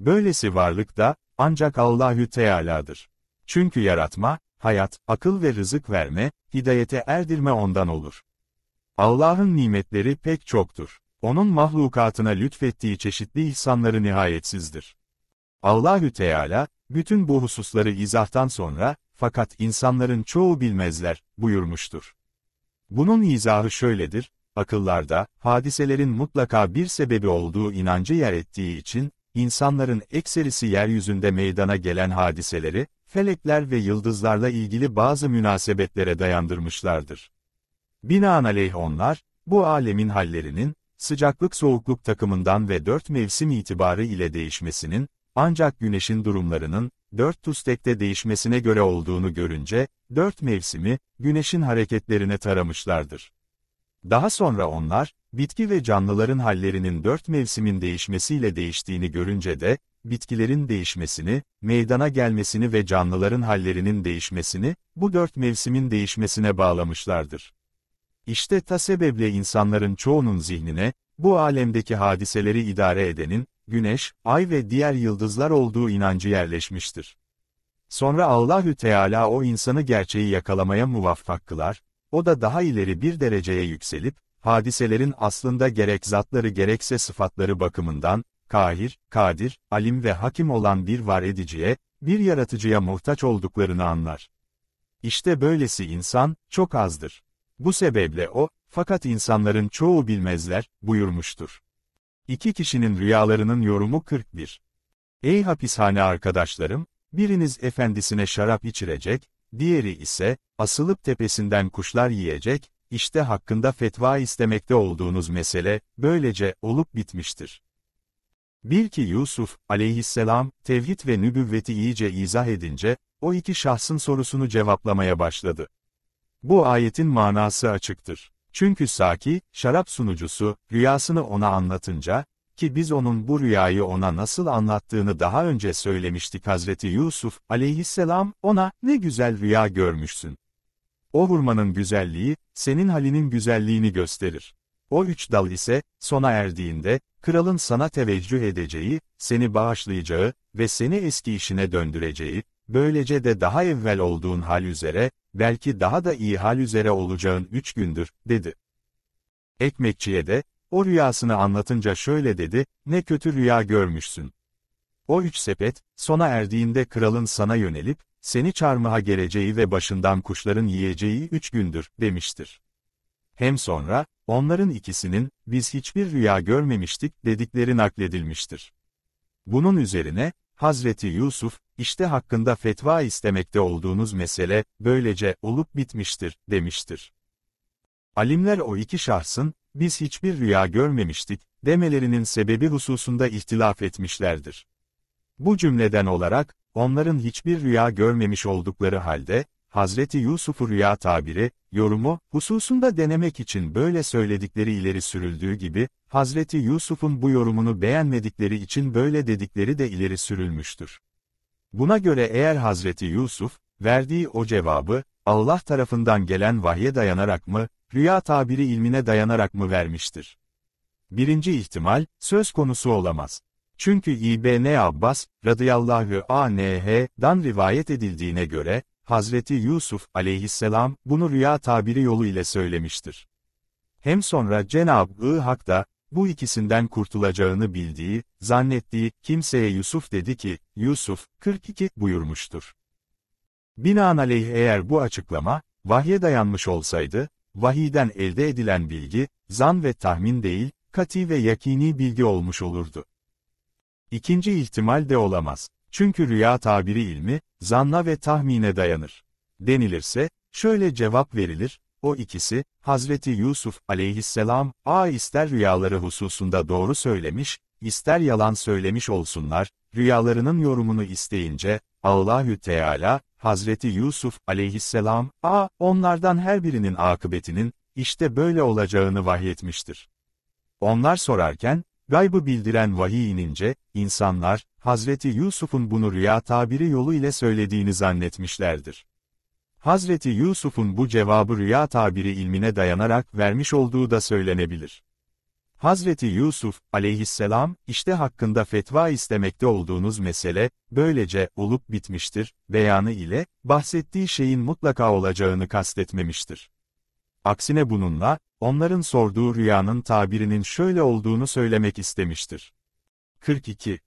S1: Böylesi varlık da, ancak Allahü Teala'dır. Çünkü yaratma, hayat, akıl ve rızık verme, hidayete erdirme ondan olur. Allah'ın nimetleri pek çoktur. Onun mahlukatına lütfettiği çeşitli ihsanları nihayetsizdir. Allahü Teala, bütün bu hususları izahtan sonra, fakat insanların çoğu bilmezler, buyurmuştur. Bunun izahı şöyledir, akıllarda, hadiselerin mutlaka bir sebebi olduğu inancı yer ettiği için, insanların ekserisi yeryüzünde meydana gelen hadiseleri, felekler ve yıldızlarla ilgili bazı münasebetlere dayandırmışlardır. Binaenaleyh onlar, bu alemin hallerinin, sıcaklık-soğukluk takımından ve dört mevsim itibarı ile değişmesinin, ancak güneşin durumlarının, dört tustekte değişmesine göre olduğunu görünce, dört mevsimi, güneşin hareketlerine taramışlardır. Daha sonra onlar, bitki ve canlıların hallerinin dört mevsimin değişmesiyle değiştiğini görünce de, bitkilerin değişmesini, meydana gelmesini ve canlıların hallerinin değişmesini, bu dört mevsimin değişmesine bağlamışlardır. İşte ta sebeple insanların çoğunun zihnine, bu alemdeki hadiseleri idare edenin, güneş, ay ve diğer yıldızlar olduğu inancı yerleşmiştir. Sonra Allahü Teala o insanı gerçeği yakalamaya muvaffak kılar, o da daha ileri bir dereceye yükselip, hadiselerin aslında gerek zatları gerekse sıfatları bakımından, kahir, kadir, alim ve hakim olan bir var ediciye, bir yaratıcıya muhtaç olduklarını anlar. İşte böylesi insan, çok azdır. Bu sebeple o, fakat insanların çoğu bilmezler, buyurmuştur. İki kişinin rüyalarının yorumu 41. Ey hapishane arkadaşlarım, biriniz efendisine şarap içirecek, diğeri ise, asılıp tepesinden kuşlar yiyecek, işte hakkında fetva istemekte olduğunuz mesele, böylece olup bitmiştir. Bil ki Yusuf, aleyhisselam, tevhid ve nübüvveti iyice izah edince, o iki şahsın sorusunu cevaplamaya başladı. Bu ayetin manası açıktır. Çünkü Saki, şarap sunucusu, rüyasını ona anlatınca, ki biz onun bu rüyayı ona nasıl anlattığını daha önce söylemiştik Hazreti Yusuf aleyhisselam, ona, ne güzel rüya görmüşsün. O hurmanın güzelliği, senin halinin güzelliğini gösterir. O üç dal ise, sona erdiğinde, kralın sana teveccüh edeceği, seni bağışlayacağı ve seni eski işine döndüreceği, böylece de daha evvel olduğun hal üzere, belki daha da iyi hal üzere olacağın üç gündür, dedi. Ekmekçiye de, o rüyasını anlatınca şöyle dedi, ne kötü rüya görmüşsün. O üç sepet, sona erdiğinde kralın sana yönelip, seni çarmıha geleceği ve başından kuşların yiyeceği üç gündür, demiştir. Hem sonra, onların ikisinin, biz hiçbir rüya görmemiştik dedikleri nakledilmiştir. Bunun üzerine, Hazreti Yusuf, işte hakkında fetva istemekte olduğunuz mesele, böylece olup bitmiştir, demiştir. Alimler o iki şahsın, biz hiçbir rüya görmemiştik, demelerinin sebebi hususunda ihtilaf etmişlerdir. Bu cümleden olarak, onların hiçbir rüya görmemiş oldukları halde, Hazreti Yusuf'u rüya tabiri, yorumu, hususunda denemek için böyle söyledikleri ileri sürüldüğü gibi, Hazreti Yusuf'un bu yorumunu beğenmedikleri için böyle dedikleri de ileri sürülmüştür. Buna göre eğer Hazreti Yusuf, verdiği o cevabı, Allah tarafından gelen vahye dayanarak mı, rüya tabiri ilmine dayanarak mı vermiştir? Birinci ihtimal, söz konusu olamaz. Çünkü İbn Abbas, radıyallahu anh, dan rivayet edildiğine göre, Hazreti Yusuf aleyhisselam bunu rüya tabiri yolu ile söylemiştir. Hem sonra Cenab-ı Hak da, bu ikisinden kurtulacağını bildiği, zannettiği, kimseye Yusuf dedi ki, Yusuf, 42 buyurmuştur. Binaenaleyh eğer bu açıklama, vahye dayanmış olsaydı, vahiden elde edilen bilgi, zan ve tahmin değil, kati ve yakini bilgi olmuş olurdu. İkinci ihtimal de olamaz. Çünkü rüya tabiri ilmi, zanna ve tahmine dayanır. Denilirse, şöyle cevap verilir, o ikisi, Hazreti Yusuf aleyhisselam, a ister rüyaları hususunda doğru söylemiş, ister yalan söylemiş olsunlar, rüyalarının yorumunu isteyince, Allahü Teala, Hazreti Yusuf aleyhisselam, a onlardan her birinin akıbetinin, işte böyle olacağını vahyetmiştir. Onlar sorarken, Gaybı bildiren vahiy inince, insanlar, Hazreti Yusuf'un bunu rüya tabiri yolu ile söylediğini zannetmişlerdir. Hazreti Yusuf'un bu cevabı rüya tabiri ilmine dayanarak vermiş olduğu da söylenebilir. Hazreti Yusuf, aleyhisselam, işte hakkında fetva istemekte olduğunuz mesele, böylece olup bitmiştir, beyanı ile, bahsettiği şeyin mutlaka olacağını kastetmemiştir. Aksine bununla, onların sorduğu rüyanın tabirinin şöyle olduğunu söylemek istemiştir. 42.